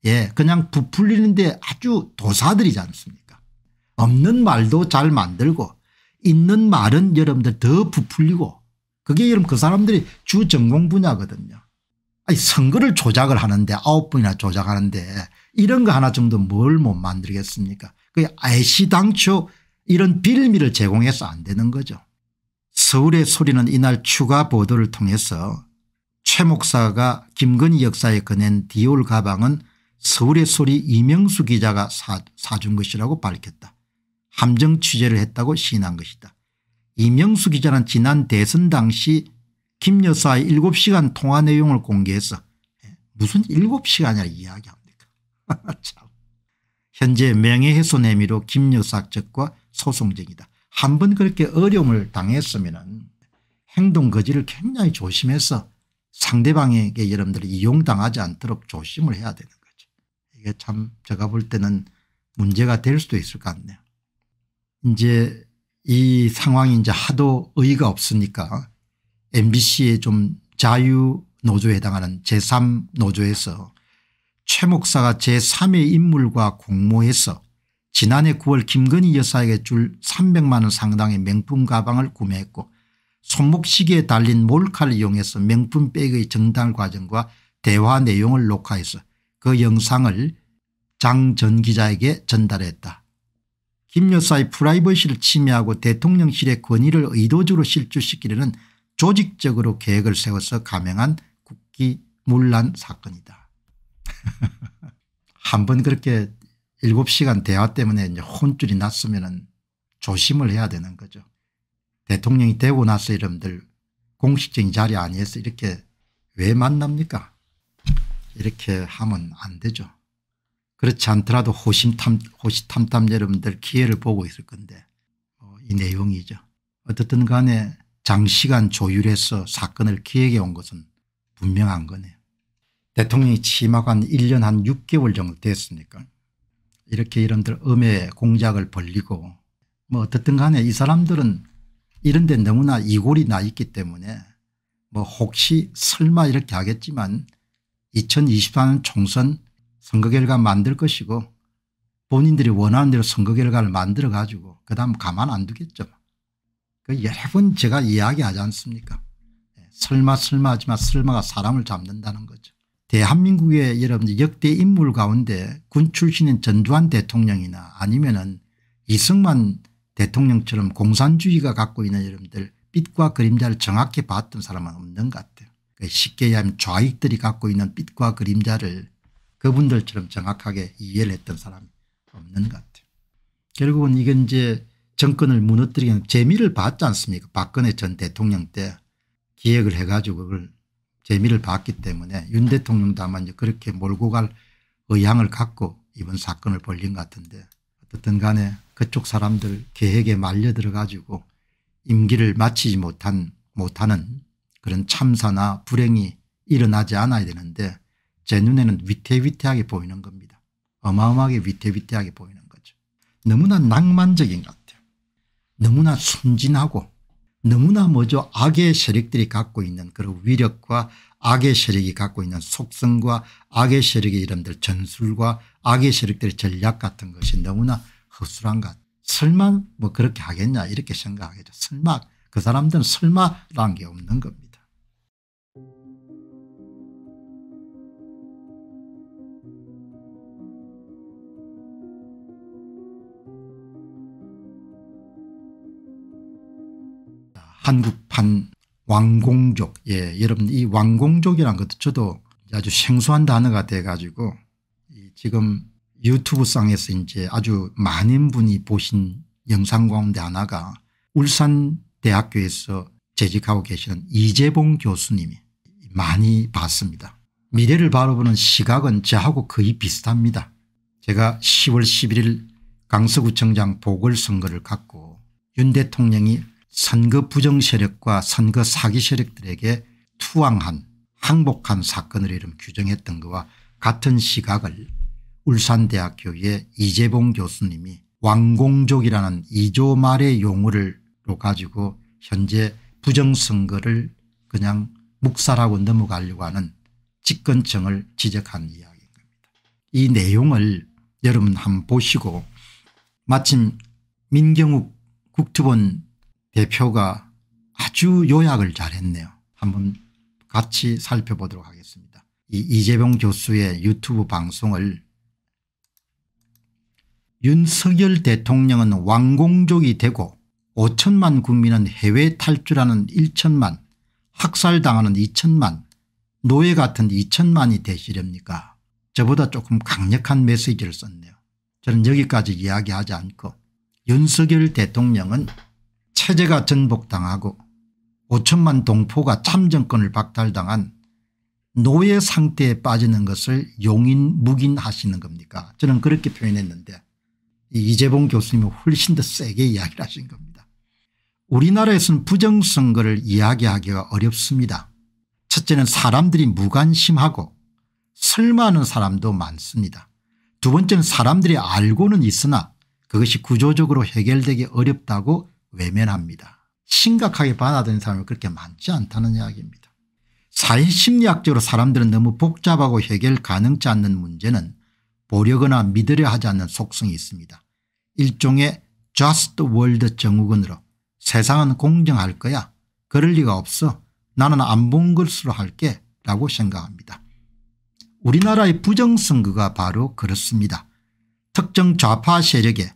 예 그냥 부풀리는데 아주 도사들이지 않습니까 없는 말도 잘 만들고 있는 말은 여러분들 더 부풀리고 그게 여러분 그 사람들이 주 전공 분야거든요. 아니 선거를 조작을 하는데 아홉 번이나 조작하는데 이런 거 하나 정도 뭘 못 만들겠습니까 그게 애시당초 이런 빌미를 제공해서 안 되는 거죠. 서울의 소리는 이날 추가 보도를 통해서 최 목사가 김건희 역사에 꺼낸 디올 가방은 서울의 소리 이명수 기자가 사, 사준 것이라고 밝혔다. 함정 취재를 했다고 시인한 것이다. 이명수 기자는 지난 대선 당시 김 여사의 7시간 통화 내용을 공개해서 예, 무슨 7시간이야 이야기합니까. 참. 현재 명예훼손 혐의로 김 여사 측과 소송 중이다. 한 번 그렇게 어려움을 당했으면 행동 거지를 굉장히 조심해서 상대방에게 여러분들이 이용당하지 않도록 조심을 해야 되는 거죠. 이게 참 제가 볼 때는 문제가 될 수도 있을 것 같네요. 이제 이 상황이 이제 하도 의의가 없으니까 MBC의 좀 자유 노조에 해당하는 제3노조에서 최 목사가 제3의 인물과 공모해서 지난해 9월 김건희 여사에게 줄 300만 원 상당의 명품 가방을 구매했고 손목 시계에 달린 몰카를 이용해서 명품 백의 정달 과정과 대화 내용을 녹화해서 그 영상을 장 전 기자에게 전달했다. 김 여사의 프라이버시를 침해하고 대통령실의 권위를 의도적으로 실추시키려는 조직적으로 계획을 세워서 감행한 국기 물란 사건이다. 한번 그렇게 7시간 대화 때문에 이제 혼쭐이 났으면 조심을 해야 되는 거죠. 대통령이 되고 나서 여러분들 공식적인 자리 아니어서 이렇게 왜 만납니까 이렇게 하면 안 되죠. 그렇지 않더라도 호심탐, 호시탐탐 여러분들 기회를 보고 있을 건데 어, 이 내용이죠. 어떻든 간에 장시간 조율해서 사건을 기획해 온 것은 분명한 거네요. 대통령이 취임한 1년 한 6개월 정도 됐으니까 이렇게 이런들 음해 공작을 벌리고 뭐 어떻든 간에 이 사람들은 이런 데 너무나 이골이 나 있기 때문에 뭐 혹시 설마 이렇게 하겠지만 2024년 총선 선거 결과 만들 것이고 본인들이 원하는 대로 선거 결과를 만들어 가지고 그다음 가만 안 두겠죠. 그 여러 번 제가 이야기하지 않습니까 예, 설마 설마 지만 설마가 사람을 잡는다는 거죠. 대한민국의 여러분들 역대 인물 가운데 군 출신인 전두환 대통령이나 아니면 은 이승만 대통령처럼 공산주의가 갖고 있는 여러분들 빛과 그림자를 정확히 봤던 사람은 없는 것 같아요. 그 쉽게 얘기하면 좌익들이 갖고 있는 빛과 그림자를 그분들처럼 정확하게 이해를 했던 사람이 없는 것 같아요. 결국은 이게 이제 정권을 무너뜨리는 재미를 봤지 않습니까 박근혜 전 대통령 때 기획을 해가지고 그걸 재미를 봤기 때문에 윤 대통령도 아마 이제 그렇게 몰고 갈 의향을 갖고 이번 사건을 벌린 것 같은데 어쨌든 간에 그쪽 사람들 계획에 말려들어 가지고 임기를 마치지 못한 못하는 그런 참사나 불행이 일어나지 않아야 되는데 제 눈에는 위태위태하게 보이는 겁니다. 어마어마하게 위태위태하게 보이는 거죠. 너무나 낭만적인 것 같아요. 너무나 순진하고 너무나 뭐죠 악의 세력들이 갖고 있는 그런 위력과 악의 세력이 갖고 있는 속성과 악의 세력의 이름들 전술과 악의 세력들의 전략 같은 것이 너무나 허술한 것 설마 뭐 그렇게 하겠냐 이렇게 생각하겠죠. 설마 그 사람들은 설마란 게 없는 겁니다. 한국판 왕공족 예 여러분 이 왕공족이란 것도 저도 아주 생소한 단어가 돼 가지고 지금 유튜브 상에서 이제 아주 많은 분이 보신 영상 가운데 하나가 울산대학교에서 재직하고 계시는 이재봉 교수님이 많이 봤습니다. 미래를 바라보는 시각은 저하고 거의 비슷합니다. 제가 10월 11일 강서구청장 보궐선거를 갖고 윤 대통령이 선거 부정 세력과 선거 사기 세력들에게 투항한 항복한 사건을 이름 규정했던 것과 같은 시각을 울산대학교의 이재봉 교수님이 왕공족이라는 이조 말의 용어를 로 가지고 현재 부정선거를 그냥 묵살하고 넘어가려고 하는 집권청을 지적한 이야기입니다이 내용을 여러분 한번 보시고 마침 민경욱 국토본 대표가 아주 요약을 잘했네요. 한번 같이 살펴보도록 하겠습니다. 이 이재용 교수의 유튜브 방송을 윤석열 대통령은 왕공족이 되고 5천만 국민은 해외 탈출하는 1천만 학살당하는 2천만 노예 같은 2천만이 되시렵니까 저보다 조금 강력한 메시지를 썼네요. 저는 여기까지 이야기하지 않고 윤석열 대통령은 체제가 전복당하고 5천만 동포가 참정권을 박탈당한 노예 상태에 빠지는 것을 용인 묵인하시는 겁니까 저는 그렇게 표현했는데 이재봉 교수님이 훨씬 더 세게 이야기를 하신 겁니다. 우리나라에서는 부정선거를 이야기하기가 어렵습니다. 첫째는 사람들이 무관심하고 설마하는 사람도 많습니다. 두 번째는 사람들이 알고는 있으나 그것이 구조적으로 해결되기 어렵다고 외면합니다. 심각하게 받아들인 사람이 그렇게 많지 않다는 이야기입니다. 사회심리학적으로 사람들은 너무 복잡하고 해결 가능치 않는 문제는 보려거나 믿으려 하지 않는 속성이 있습니다. 일종의 just world 정우근으로 세상은 공정할 거야 그럴 리가 없어 나는 안 본 것으로 할게 라고 생각합니다. 우리나라의 부정선거가 바로 그렇습니다. 특정 좌파 세력에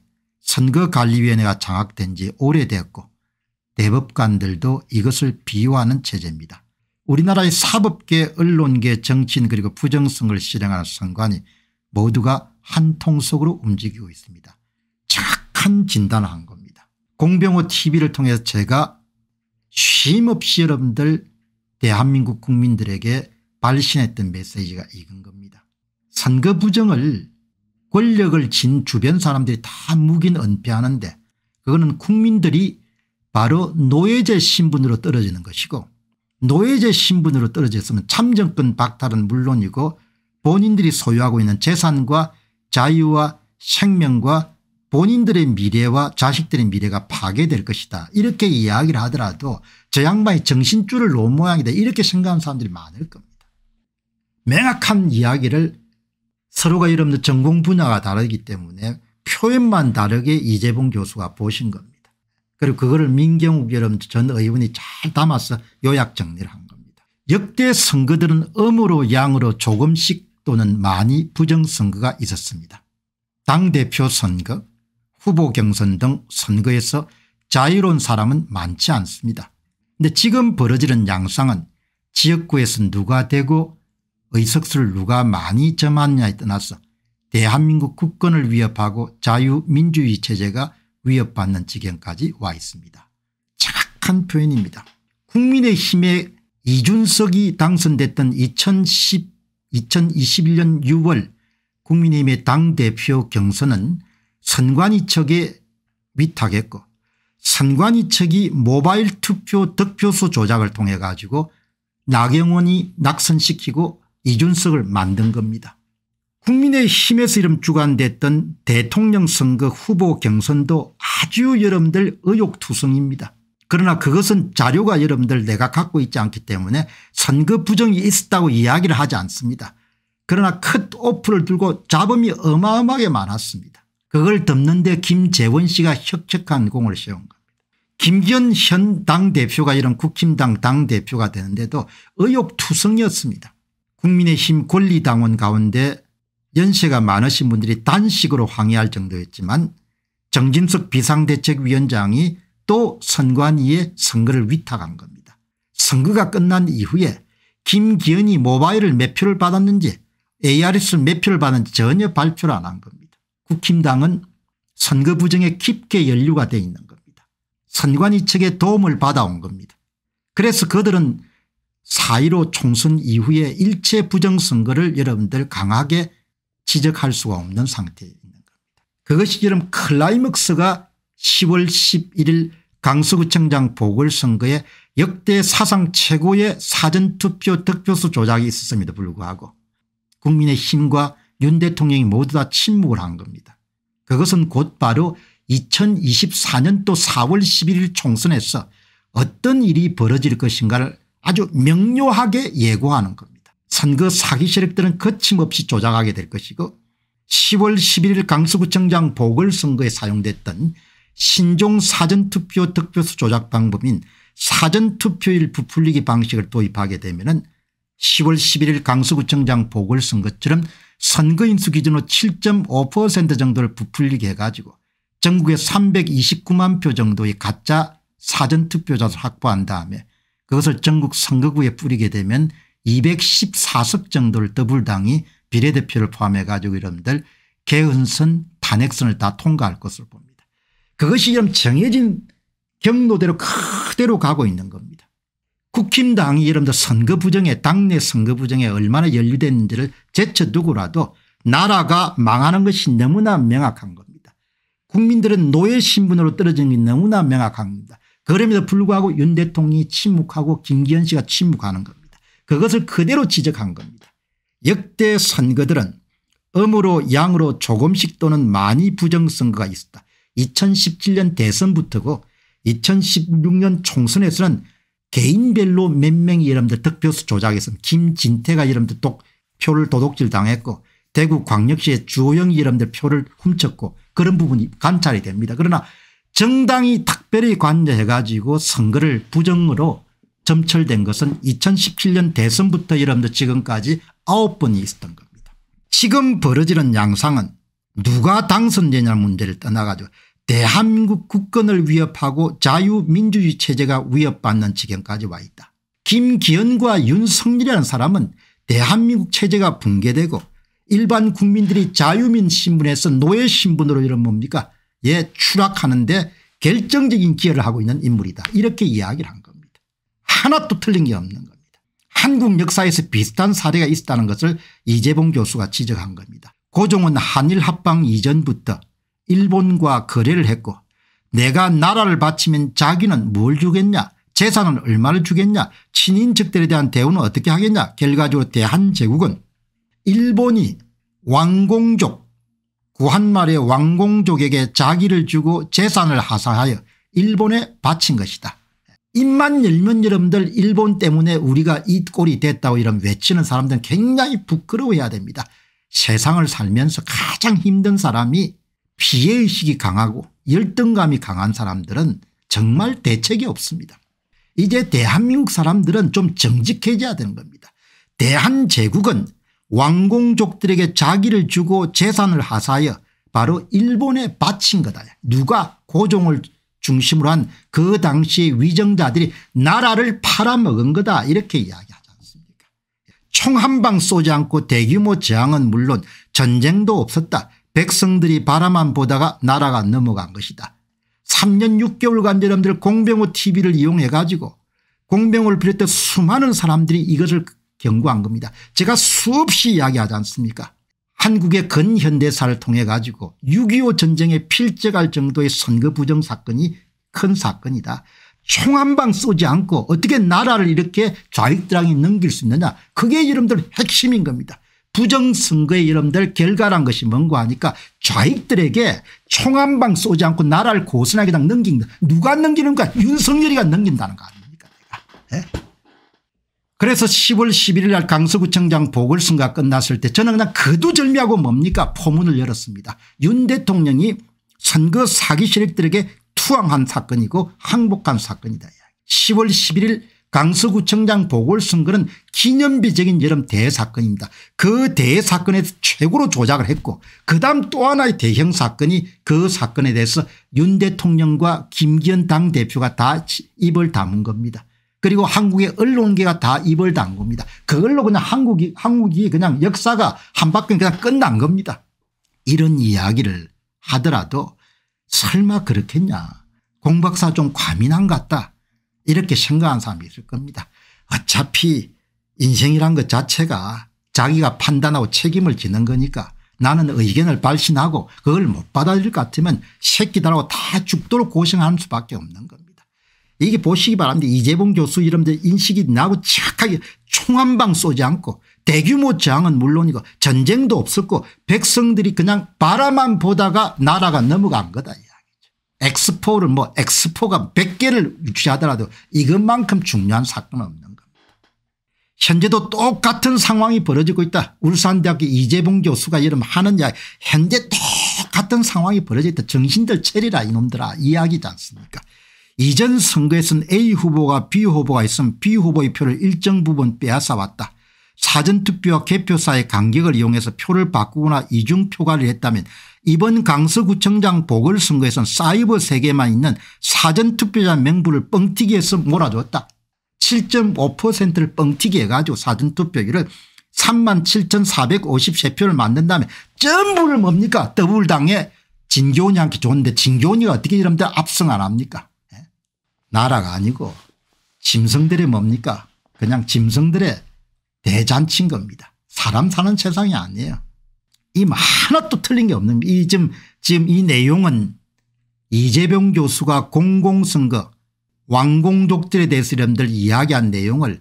선거관리위원회가 장악된 지 오래되었고 대법관들도 이것을 비호하는 체제입니다. 우리나라의 사법계 언론계 정치인 그리고 부정성을 실행하는 선관위 모두가 한 통속으로 움직이고 있습니다. 정확한 진단을 한 겁니다. 공병호 tv를 통해서 제가 쉼없이 여러분들 대한민국 국민들에게 발신했던 메시지가 이건 겁니다. 선거 부정을 권력을 진 주변 사람들이 다 묵인 은폐하는데 그거는 국민들이 바로 노예제 신분으로 떨어지는 것이고 노예제 신분으로 떨어졌으면 참정권 박탈은 물론이고 본인들이 소유하고 있는 재산과 자유와 생명과 본인들의 미래와 자식들의 미래가 파괴될 것이다 이렇게 이야기를 하더라도 저 양반이 정신줄을 놓은 모양이다 이렇게 생각하는 사람들이 많을 겁니다. 명확한 이야기를 서로가 여러분들 전공 분야가 다르기 때문에 표현만 다르게 이재봉 교수가 보신 겁니다. 그리고 그거를 민경욱 여러분전 의원이 잘 담아서 요약 정리를 한 겁니다. 역대 선거들은 음으로 양으로 조금씩 또는 많이 부정선거가 있었습니다. 당대표 선거 후보 경선 등 선거에서 자유로운 사람은 많지 않습니다. 근데 지금 벌어지는 양상은 지역구에서 누가 되고 의석수를 누가 많이 점하느냐에 떠나서 대한민국 국권을 위협하고 자유민주주의 체제가 위협받는 지경까지 와 있습니다. 착한 표현입니다. 국민의힘의 이준석이 당선됐던 2010, 2021년 6월 국민의힘의 당대표 경선은 선관위 측에 위탁했고 선관위 측이 모바일 투표 득표수 조작을 통해 가지고 나경원이 낙선시키고 이준석을 만든 겁니다. 국민의힘에서 이름 주관됐던 대통령 선거 후보 경선도 아주 여러분들 의혹투성입니다. 그러나 그것은 자료가 여러분들 내가 갖고 있지 않기 때문에 선거 부정이 있었다고 이야기를 하지 않습니다. 그러나 컷오프를 들고 잡음이 어마어마하게 많았습니다. 그걸 덮는데 김재원 씨가 혁책한 공을 세운 겁니다. 김기현 현 당대표가 이런 국힘당 당대표가 되는데도 의혹투성이었습니다. 국민의힘 권리당원 가운데 연세가 많으신 분들이 단식으로 항의할 정도였지만 정진석 비상대책위원장이 또 선관위에 선거를 위탁한 겁니다. 선거가 끝난 이후에 김기현이 모바일을 몇 표를 받았는지 ARS를 몇 표를 받았는지 전혀 발표를 안 한 겁니다. 국힘당은 선거 부정에 깊게 연류가돼 있는 겁니다. 선관위 측의 도움을 받아온 겁니다. 그래서 그들은 4.15 총선 이후에 일체 부정선거를 여러분들 강하게 지적할 수가 없는 상태에 있는 겁니다. 그것이 지금 클라이맥스가 10월 11일 강서구청장 보궐선거에 역대 사상 최고의 사전투표 득표수 조작이 있었습니다 불구하고 국민의힘과 윤 대통령이 모두 다 침묵을 한 겁니다. 그것은 곧바로 2024년도 4월 11일 총선에서 어떤 일이 벌어질 것인가를 아주 명료하게 예고하는 겁니다. 선거 그 사기 세력들은 거침없이 조작하게 될 것이고 10월 11일 강서구청장 보궐선거에 사용됐던 신종 사전투표 득표수 조작 방법인 사전투표일 부풀리기 방식을 도입하게 되면 은 10월 11일 강서구청장 보궐선거처럼 선거인수 기준으로 7.5% 정도를 부풀리게 해가지고 전국에 329만 표 정도의 가짜 사전투표자를 확보한 다음에 그것을 전국 선거구에 뿌리게 되면 214석 정도를 더불당이 비례대표를 포함해 가지고 여러분들 개헌선 탄핵선을 다 통과할 것을 봅니다. 그것이 지금 정해진 경로대로 그대로 가고 있는 겁니다. 국힘당이 여러분들 선거 부정에 당내 선거 부정에 얼마나 연루됐는지를 제쳐두고라도 나라가 망하는 것이 너무나 명확한 겁니다. 국민들은 노예 신분으로 떨어진 게 너무나 명확합니다. 그럼에도 불구하고 윤 대통령이 침묵하고 김기현 씨가 침묵하는 겁니다. 그것을 그대로 지적한 겁니다. 역대 선거들은 음으로 양으로 조금씩 또는 많이 부정선거가 있었다. 2017년 대선부터고 2016년 총선에서는 개인별로 몇 명이 여러분들 득표수 조작했습니 김진태가 여러분들 독, 표를 도둑질 당했고 대구 광역시의 주호영이 여러분들 표를 훔쳤고 그런 부분이 관찰이 됩니다. 그러나 정당이 특별히 관여해 가지고 선거를 부정으로 점철된 것은 2017년 대선부터 여러분들 지금까지 9번이 있었던 겁니다. 지금 벌어지는 양상은 누가 당선되냐 문제를 떠나가지고 대한민국 국권을 위협하고 자유민주주의 체제가 위협받는 지경까지 와 있다. 김기현과 윤석열이라는 사람은 대한민국 체제가 붕괴되고 일반 국민들이 자유민 신분에서 노예 신분으로 이런 뭡니까 예 추락하는데 결정적인 기여를 하고 있는 인물이다 이렇게 이야기를 한 겁니다. 하나도 틀린 게 없는 겁니다. 한국 역사에서 비슷한 사례가 있었다는 것을 이재봉 교수가 지적한 겁니다. 고종은 한일합방 이전부터 일본과 거래를 했고 내가 나라를 바치면 자기는 뭘 주겠냐 재산은 얼마를 주겠냐 친인척들에 대한 대우는 어떻게 하겠냐 결과적으로 대한제국은 일본이 왕공족 구한말에 왕공족에게 자기를 주고 재산을 하사하여 일본에 바친 것이다. 입만 열면 여러분들 일본 때문에 우리가 이 꼴이 됐다고 이런 외치는 사람들은 굉장히 부끄러워해야 됩니다. 세상을 살면서 가장 힘든 사람이 피해의식이 강하고 열등감이 강한 사람들은 정말 대책이 없습니다. 이제 대한민국 사람들은 좀 정직해져야 되는 겁니다. 대한제국은 왕공족들에게 자기를 주고 재산을 하사하여 바로 일본에 바친 거다. 누가 고종을 중심으로 한 그 당시 위정자들이 나라를 팔아먹은 거다 이렇게 이야기하지 않습니까 총 한 방 쏘지 않고 대규모 저항은 물론 전쟁도 없었다. 백성들이 바라만 보다가 나라가 넘어간 것이다. 3년 6개월간 여러분들 공병호 tv를 이용해 가지고 공병호를 비롯해 수많은 사람들이 이것을 경고한 겁니다. 제가 수없이 이야기하지 않습니까 한국의 근현대사를 통해 가지고 6.25 전쟁에 필적할 정도의 선거 부정 사건이 큰 사건이다. 총 한 방 쏘지 않고 어떻게 나라를 이렇게 좌익당이 넘길 수 있느냐 그게 여러분들 핵심인 겁니다. 부정선거의 여러분들 결과란 것이 뭔고 하니까 좌익들에게 총 한 방 쏘지 않고 나라를 고스란히 그 넘긴다. 누가 넘기는 거 윤석열이가 넘긴다는 거 아닙니까 내가. 네? 그래서 10월 11일 날 강서구청장 보궐선거가 끝났을 때 저는 그냥 거두절미하고 뭡니까 포문을 열었습니다. 윤 대통령이 선거 사기 세력들에게 투항한 사건이고 항복한 사건이다. 10월 11일 강서구청장 보궐선거는 기념비적인 여름 대사건입니다. 그 대사건에서 최고로 조작을 했고 그다음 또 하나의 대형 사건이 그 사건에 대해서 윤 대통령과 김기현 당대표가 다 입을 담은 겁니다. 그리고 한국의 언론계가 다 입을 단 겁니다. 그걸로 그냥 한국이 한국이 그냥 역사가 한 바퀴 그냥 끝난 겁니다. 이런 이야기를 하더라도 설마 그렇겠냐 공박사 좀 과민한 것 같다 이렇게 생각한 사람이 있을 겁니다. 어차피 인생이란 것 자체가 자기가 판단하고 책임을 지는 거니까 나는 의견을 발신하고 그걸 못 받아들일 것 같으면 새끼들하고 다 죽도록 고생하는 수밖에 없는 겁니다. 이게 보시기 바랍니다. 이재봉 교수 이름 인식이 나고 착하게 총 한 방 쏘지 않고 대규모 저항은 물론이고 전쟁도 없었고 백성들이 그냥 바라만 보다가 나라가 넘어간 거다 엑스포를 뭐 엑스포가 100개를 유치하더라도 이것만큼 중요한 사건은 없는 겁니다. 현재도 똑같은 상황이 벌어지고 있다. 울산대학교 이재봉 교수가 이름 하는 이야기 현재 똑같은 상황이 벌어져 있다. 정신들 차리라 이놈들아 이야기지 않습니까 이전 선거에서는 A 후보가 B 후보가 있으면 B 후보의 표를 일정 부분 빼앗아 왔다. 사전투표와 개표사의 간격을 이용해서 표를 바꾸거나 이중표가를 했다면 이번 강서구청장 보궐선거에선 사이버 세계만 있는 사전투표자 명부를 뻥튀기해서 몰아줬다. 7.5%를 뻥튀기 해가지고 사전투표기를 3만 7,453표를 만든 다음에 전부를 뭡니까 더블당에 진교훈이 한게 좋은데 진교훈이 어떻게 이런데 압승 안 합니까 나라가 아니고 짐승들의 뭡니까 그냥 짐승들의 대잔치인 겁니다. 사람 사는 세상이 아니에요. 이 하나도 틀린 게 없는 이 지금 지금 이 내용은 이재병 교수가 공공선거 왕공족들에 대해서 여러분들 이야기한 내용을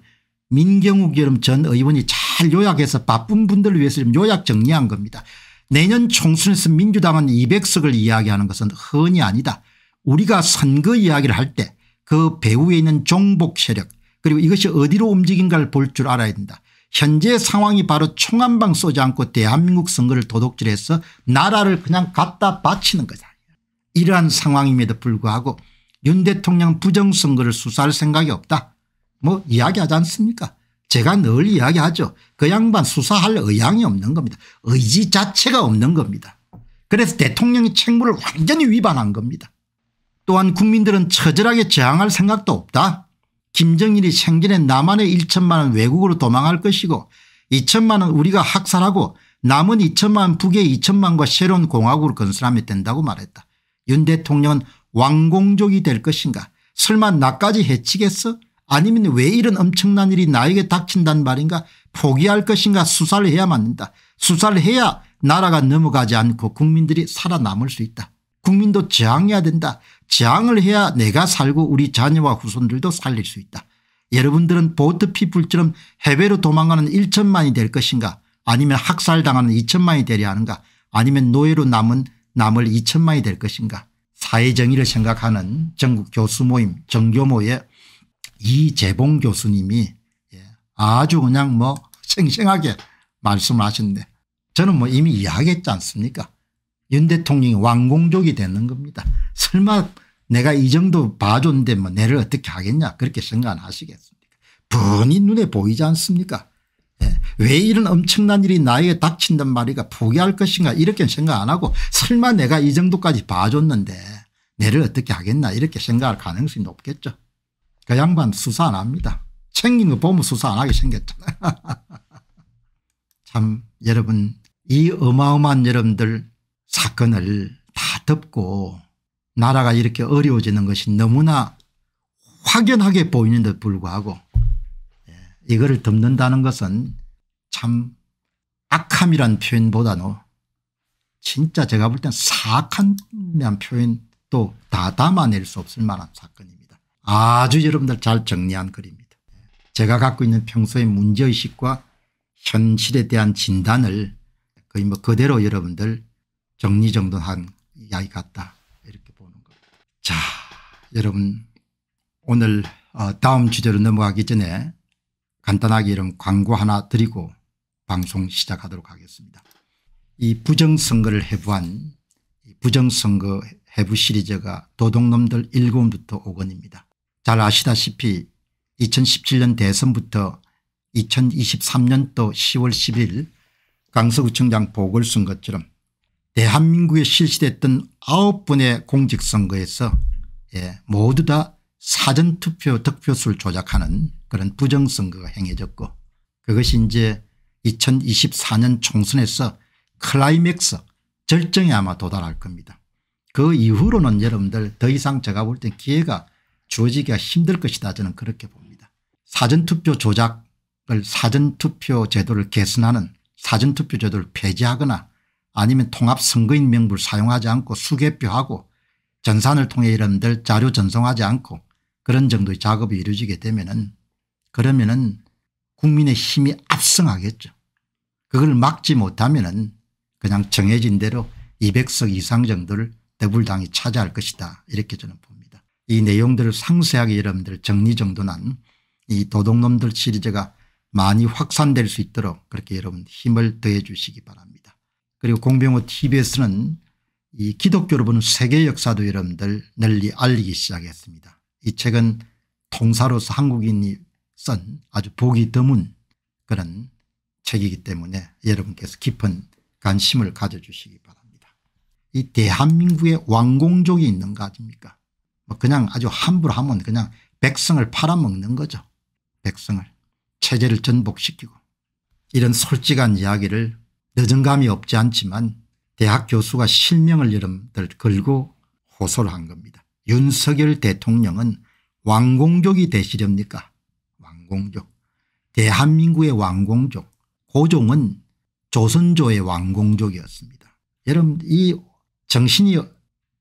민경욱 여름 전 의원이 잘 요약해서 바쁜 분들을 위해서 요약 정리한 겁니다. 내년 총선에서 민주당은 200석을 이야기하는 것은 흔히 아니다. 우리가 선거 이야기를 할때 그 배후에 있는 종북 세력 그리고 이것이 어디로 움직인가를 볼 줄 알아야 된다. 현재 상황이 바로 총한방 쏘지 않고 대한민국 선거를 도둑질해서 나라를 그냥 갖다 바치는 거다. 이러한 상황임에도 불구하고 윤 대통령 부정선거를 수사할 생각이 없다. 뭐 이야기하지 않습니까 제가 늘 이야기하죠. 그 양반 수사할 의향이 없는 겁니다. 의지 자체가 없는 겁니다. 그래서 대통령이 책무를 완전히 위반한 겁니다. 또한 국민들은 처절하게 저항할 생각도 없다. 김정일이 생전에 남한의 1천만 원 외국으로 도망할 것이고 2천만 원 우리가 학살하고 남은 2천만 원 북의 2천만과 새로운 공화국을 건설하면 된다고 말했다. 윤 대통령은 왕공족이 될 것인가 설마 나까지 해치겠어 아니면 왜 이런 엄청난 일이 나에게 닥친단 말인가 포기할 것인가 수사를 해야 맞는다. 수사를 해야 나라가 넘어가지 않고 국민들이 살아남을 수 있다. 국민도 저항해야 된다. 저항을 해야 내가 살고 우리 자녀와 후손들도 살릴 수 있다. 여러분들은 보트피플처럼 해외로 도망가는 1천만이 될 것인가 아니면 학살당하는 2천만이 되려 하는가 아니면 노예로 남은 남을 2천만이 될 것인가 사회정의를 생각하는 전국 교수 모임 정교모의 이재봉 교수님이 예, 아주 그냥 뭐 생생하게 말씀을 하셨는데 저는 뭐 이미 이야기했지 않습니까 윤 대통령이 왕공족이 되는 겁니다. 설마 내가 이 정도 봐줬는데 뭐 내를 어떻게 하겠냐 그렇게 생각 안 하시겠습니까 뻔히 눈에 보이지 않습니까 예. 왜 이런 엄청난 일이 나에게 닥친단 말이가 포기할 것인가 이렇게 생각 안 하고 설마 내가 이 정도까지 봐줬는데 내를 어떻게 하겠나 이렇게 생각할 가능성이 높겠죠. 그 양반 수사 안 합니다. 챙긴 거 보면 수사 안 하게 생겼잖아요. 참 여러분 이 어마어마한 여러분들 사건을 다 덮고 나라가 이렇게 어려워지는 것이 너무나 확연하게 보이는데 불구하고 예, 이거를 덮는다는 것은 참 악함이란 표현보다는 진짜 제가 볼 땐 사악한 표현 도다 담아낼 수 없을 만한 사건입니다. 아주 여러분들 잘 정리한 글입니다. 예, 제가 갖고 있는 평소의 문제의식과 현실에 대한 진단을 거의 뭐 그대로 여러분들 정리정돈한 이야기 같다 이렇게 보는 겁니다. 자 여러분 오늘 어, 다음 주제로 넘어가기 전에 간단하게 이런 광고 하나 드리고 방송 시작하도록 하겠습니다. 이 부정선거를 해부한 부정선거 해부 시리즈가 도둑놈들 1권부터 5권입니다. 잘 아시다시피 2017년 대선부터 2023년도 10월 1 1일 강서구청장 보궐선거처럼 대한민국에 실시됐던 아홉 번의 공직선거에서 예, 모두 다 사전투표 득표수를 조작하는 그런 부정선거가 행해졌고 그것이 이제 2024년 총선에서 클라이맥스 절정에 아마 도달할 겁니다. 그 이후로는 여러분들 더 이상 제가 볼 땐 기회가 주어지기가 힘들 것이다 저는 그렇게 봅니다. 사전투표 조작을 사전투표 제도를 개선하는 사전투표 제도를 폐지하거나 아니면 통합선거인 명부를 사용하지 않고 수개표하고 전산을 통해 이름들 자료 전송하지 않고 그런 정도의 작업이 이루어지게 되면은 그러면은 국민의 힘이 압승하겠죠. 그걸 막지 못하면은 그냥 정해진 대로 200석 이상 정도를 더불당이 차지할 것이다 이렇게 저는 봅니다. 이 내용들을 상세하게 여러분들 정리 정돈한 이 도둑놈들 시리즈가 많이 확산될 수 있도록 그렇게 여러분 힘을 더해 주시기 바랍니다. 그리고 공병호 tbs는 이 기독교로 보는 세계 역사도 여러분들 널리 알리기 시작했습니다. 이 책은 통사로서 한국인이 쓴 아주 보기 드문 그런 책이기 때문에 여러분께서 깊은 관심을 가져주시기 바랍니다. 이 대한민국에 왕공족이 있는 거 아닙니까 뭐 그냥 아주 함부로 하면 그냥 백성을 팔아먹는 거죠. 백성을 체제를 전복시키고 이런 솔직한 이야기를 여정감이 없지 않지만 대학 교수가 실명을 이름들 걸고 호소를 한 겁니다. 윤석열 대통령은 왕공족이 되시렵니까 왕공족 대한민국의 왕공족 고종은 조선조의 왕공족이었습니다. 여러분 이 정신이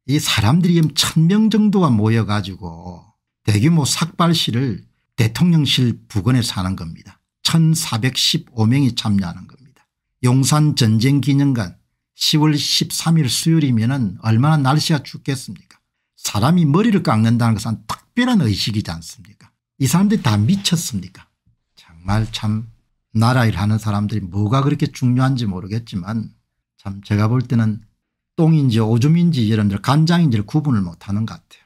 이 사람들이 천명 정도가 모여가지고 대규모 삭발시를 대통령실 부근에 사는 겁니다. 1415명이 참여하는 겁니다. 용산전쟁기념관 10월 13일 수요일이면 은 얼마나 날씨가 춥겠습니까 사람이 머리를 깎는다는 것은 특별한 의식이지 않습니까 이 사람들이 다 미쳤습니까 정말 참 나라일 하는 사람들이 뭐가 그렇게 중요한지 모르겠지만 참 제가 볼 때는 똥인지 오줌인지 여러분들 간장인지를 구분을 못하는 것 같아요.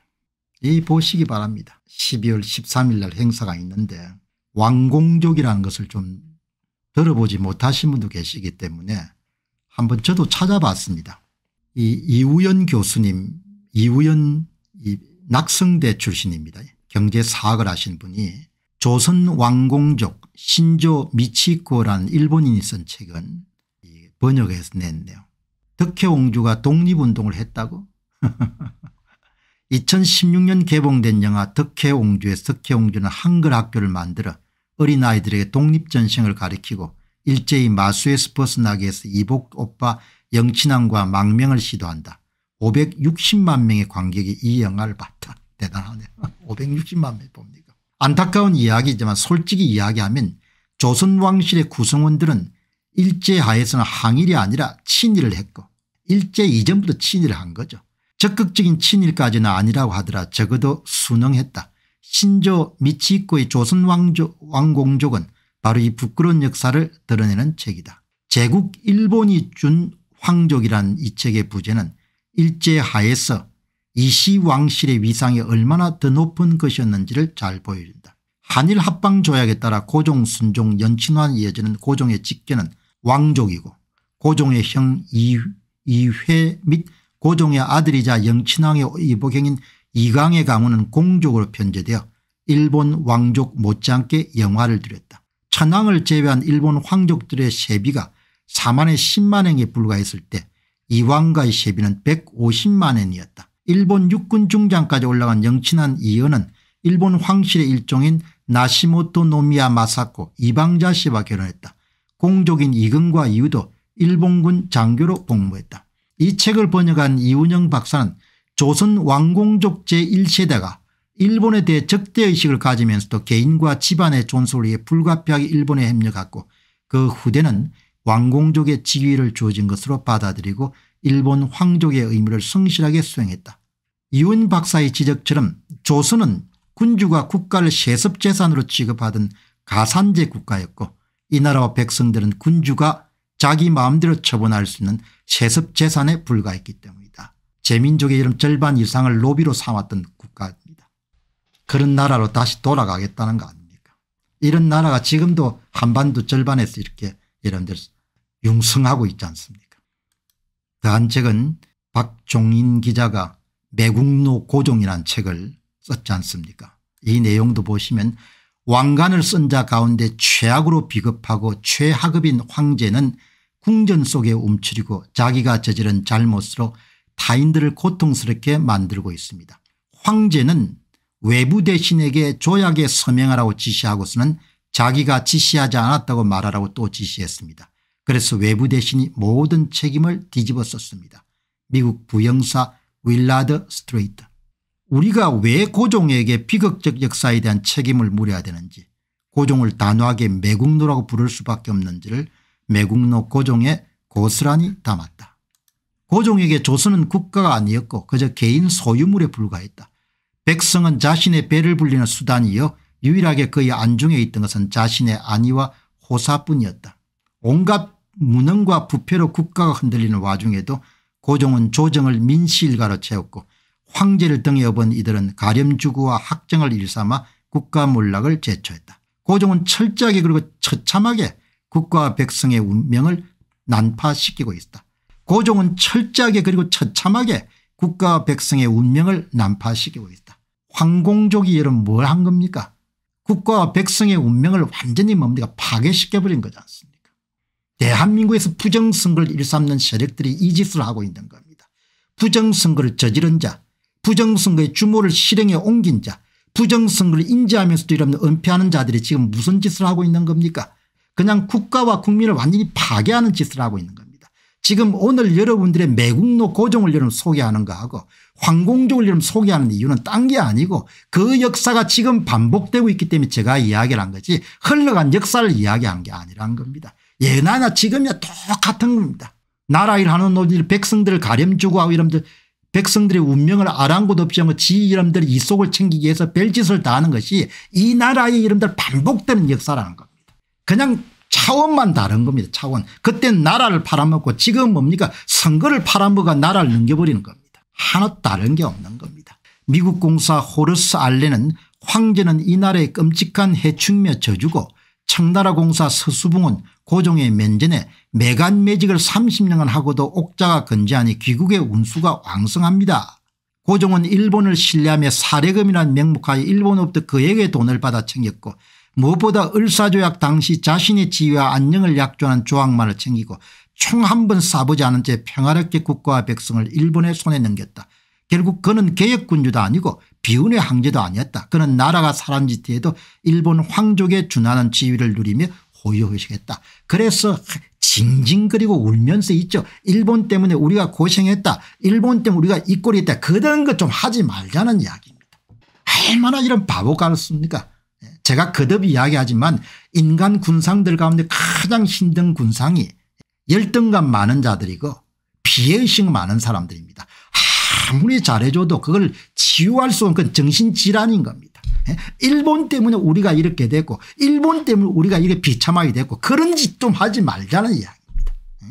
이 보시기 바랍니다. 12월 13일 날 행사가 있는데 왕공족이라는 것을 좀 들어보지 못하신 분도 계시기 때문에 한 번 저도 찾아봤습니다. 이 이우연 교수님 이우연 이 낙성대 출신입니다. 경제사학을 하신 분이 조선왕공족 신조 미치코라는 일본인이 쓴 책은 번역해서 냈네요. 덕혜옹주가 독립운동을 했다고? 2016년 개봉된 영화 덕혜옹주에서 덕혜옹주는 한글 학교를 만들어 어린아이들에게 독립전쟁을 가리키고 일제히 마수에스 벗어나기 에서 이복 오빠 영친왕과 망명을 시도한다. 560만 명의 관객이 이 영화를 봤다. 대단하네요. 560만 명이 봅니까. 안타까운 이야기지만 솔직히 이야기하면 조선왕실의 구성원들은 일제 하에서는 항일이 아니라 친일을 했고 일제 이전부터 친일을 한 거죠. 적극적인 친일까지는 아니라고 하더라 적어도 순응했다. 신조 미치코의 조선왕공족은 바로 이 부끄러운 역사를 드러내는 책이다. 제국 일본이 준 황족이란 이 책의 부제는 일제 하에서 이시 왕실의 위상이 얼마나 더 높은 것이었는지를 잘 보여준다. 한일 합방 조약에 따라 고종 순종 연친환 이어지는 고종의 직계는 왕족이고 고종의 형 이, 회및 고종의 아들이자 영친왕의 이복행인 이강의 가문은 공족으로 편제되어 일본 왕족 못지않게 영화를 드렸다 천황을 제외한 일본 황족들의 세비가 4만에 10만행에 불과했을 때 이왕가의 세비는 150만엔이었다. 일본 육군 중장까지 올라간 영친한 이연은 일본 황실의 일종인 나시모토 노미야 마사코 이방자 씨와 결혼했다. 공족인 이근과 이유도 일본군 장교로 복무했다. 이 책을 번역한 이운영 박사는 조선 왕공족 제1세대가 일본에 대해 적대의식을 가지면서도 개인과 집안의 존속을 위해 불가피하게 일본에 협력했고 그 후대는 왕공족의 지위를 주어진 것으로 받아들이고 일본 황족의 의무를 성실하게 수행했다. 이훈 박사의 지적처럼 조선은 군주가 국가를 세습재산으로 취급하던 가산제 국가였고 이 나라와 백성들은 군주가 자기 마음대로 처분할 수 있는 세습재산에 불과했기 때문이다. 제민족의 이름 절반 이상을 로비로 삼았던 국가입니다. 그런 나라로 다시 돌아가겠다는 거 아닙니까 이런 나라가 지금도 한반도 절반에서 이렇게 여러분들 융성하고 있지 않습니까 더한 책은 박종인 기자가 매국노 고종이란 책을 썼지 않습니까 이 내용도 보시면 왕관을 쓴 자 가운데 최악으로 비급하고 최하급인 황제는 궁전 속에 움츠리고 자기가 저지른 잘못으로 타인들을 고통스럽게 만들고 있습니다. 황제는 외부 대신에게 조약에 서명하라고 지시하고서는 자기가 지시하지 않았다고 말하라고 또 지시했습니다. 그래서 외부 대신이 모든 책임을 뒤집어 썼습니다. 미국 부영사 윌라드 스트레이트 우리가 왜 고종에게 비극적 역사에 대한 책임을 물어야 되는지 고종을 단호하게 매국노라고 부를 수밖에 없는지를 매국노 고종에 고스란히 담았다. 고종에게 조선은 국가가 아니었고 그저 개인 소유물에 불과했다. 백성은 자신의 배를 불리는 수단이여 유일하게 그의 안중에 있던 것은 자신의 안위와 호사뿐이었다. 온갖 무능과 부패로 국가가 흔들리는 와중에도 고종은 조정을 민시일가로 채웠고 황제를 등에 업은 이들은 가렴주구와 학정을 일삼아 국가 몰락을 제초했다. 고종은 철저하게 그리고 처참하게 국가와 백성의 운명을 난파시키고 있다. 고종은 철저하게 그리고 처참하게 국가 백성의 운명을 난파시키고 있다. 황공족이 여러뭘한 겁니까 국가와 백성의 운명을 완전히 뭡니까 파괴시켜버린 거지 않습니까 대한민국에서 부정선거를 일삼는 세력들이 이 짓을 하고 있는 겁니다. 부정선거를 저지른 자 부정선거의 주모를 실행에 옮긴 자 부정선거를 인지하면서도 이런 은폐하는 자들이 지금 무슨 짓을 하고 있는 겁니까 그냥 국가와 국민을 완전히 파괴하는 짓을 하고 있는 겁니다. 지금 오늘 여러분들의 매국노 고종을 여러분 소개하는 거하고 황공종을 여러분 소개하는 이유는 딴 게 아니고 그 역사가 지금 반복되고 있기 때문에 제가 이야기를 한 거지 흘러간 역사를 이야기한 게 아니란 겁니다. 예나나 지금이야 똑같은 겁니다. 나라 일하는 노들 백성들을 가렴주고 하고 이런들 백성들의 운명을 아랑곳 없이 하고 지 이름들 이속을 챙기기 위해서 별짓을 다하는 것이 이 나라의 이름들 반복되는 역사라는 겁니다. 그냥 차원만 다른 겁니다. 차원. 그때 나라를 팔아먹고 지금 뭡니까 선거를 팔아먹어 나라를 넘겨버리는 겁니다. 하나 다른 게 없는 겁니다. 미국 공사 호르스 알레는 황제는 이 나라의 끔찍한 해충며 저주고 청나라 공사 서수봉은 고종의 면전에 매간 매직을 30년을 하고도 옥자가 건재하니 귀국의 운수가 왕성합니다. 고종은 일본을 신뢰하며 사례금이란 명목하에 일본으로 그에게 돈을 받아 챙겼고 무엇보다 을사조약 당시 자신의 지위와 안녕을 약조하는 조항만을 챙기고 총 한번쏴보지 않은 채 평화롭게 국가와 백성을 일본의 손에 넘겼다. 결국 그는 개혁군주도 아니고 비운의 황제도 아니었다. 그는 나라가 사람짓기에도 일본 황족의 준하는 지위를 누리며 호요의식했다. 그래서 징징거리고 울면서 있죠. 일본 때문에 우리가 고생했다. 일본 때문에 우리가 이 꼴이 있다. 그런 것 좀 하지 말자는 이야기입니다. 얼마나 이런 바보 같습니까 제가 거듭 이야기하지만 인간 군상들 가운데 가장 힘든 군상이 열등감 많은 자들이고 비애의식 많은 사람들입니다. 아무리 잘해줘도 그걸 치유할 수 없는 정신질환인 겁니다. 예? 일본 때문에 우리가 이렇게 됐고 일본 때문에 우리가 이렇게 비참하게 됐고 그런 짓 좀 하지 말자는 이야기입니다. 예?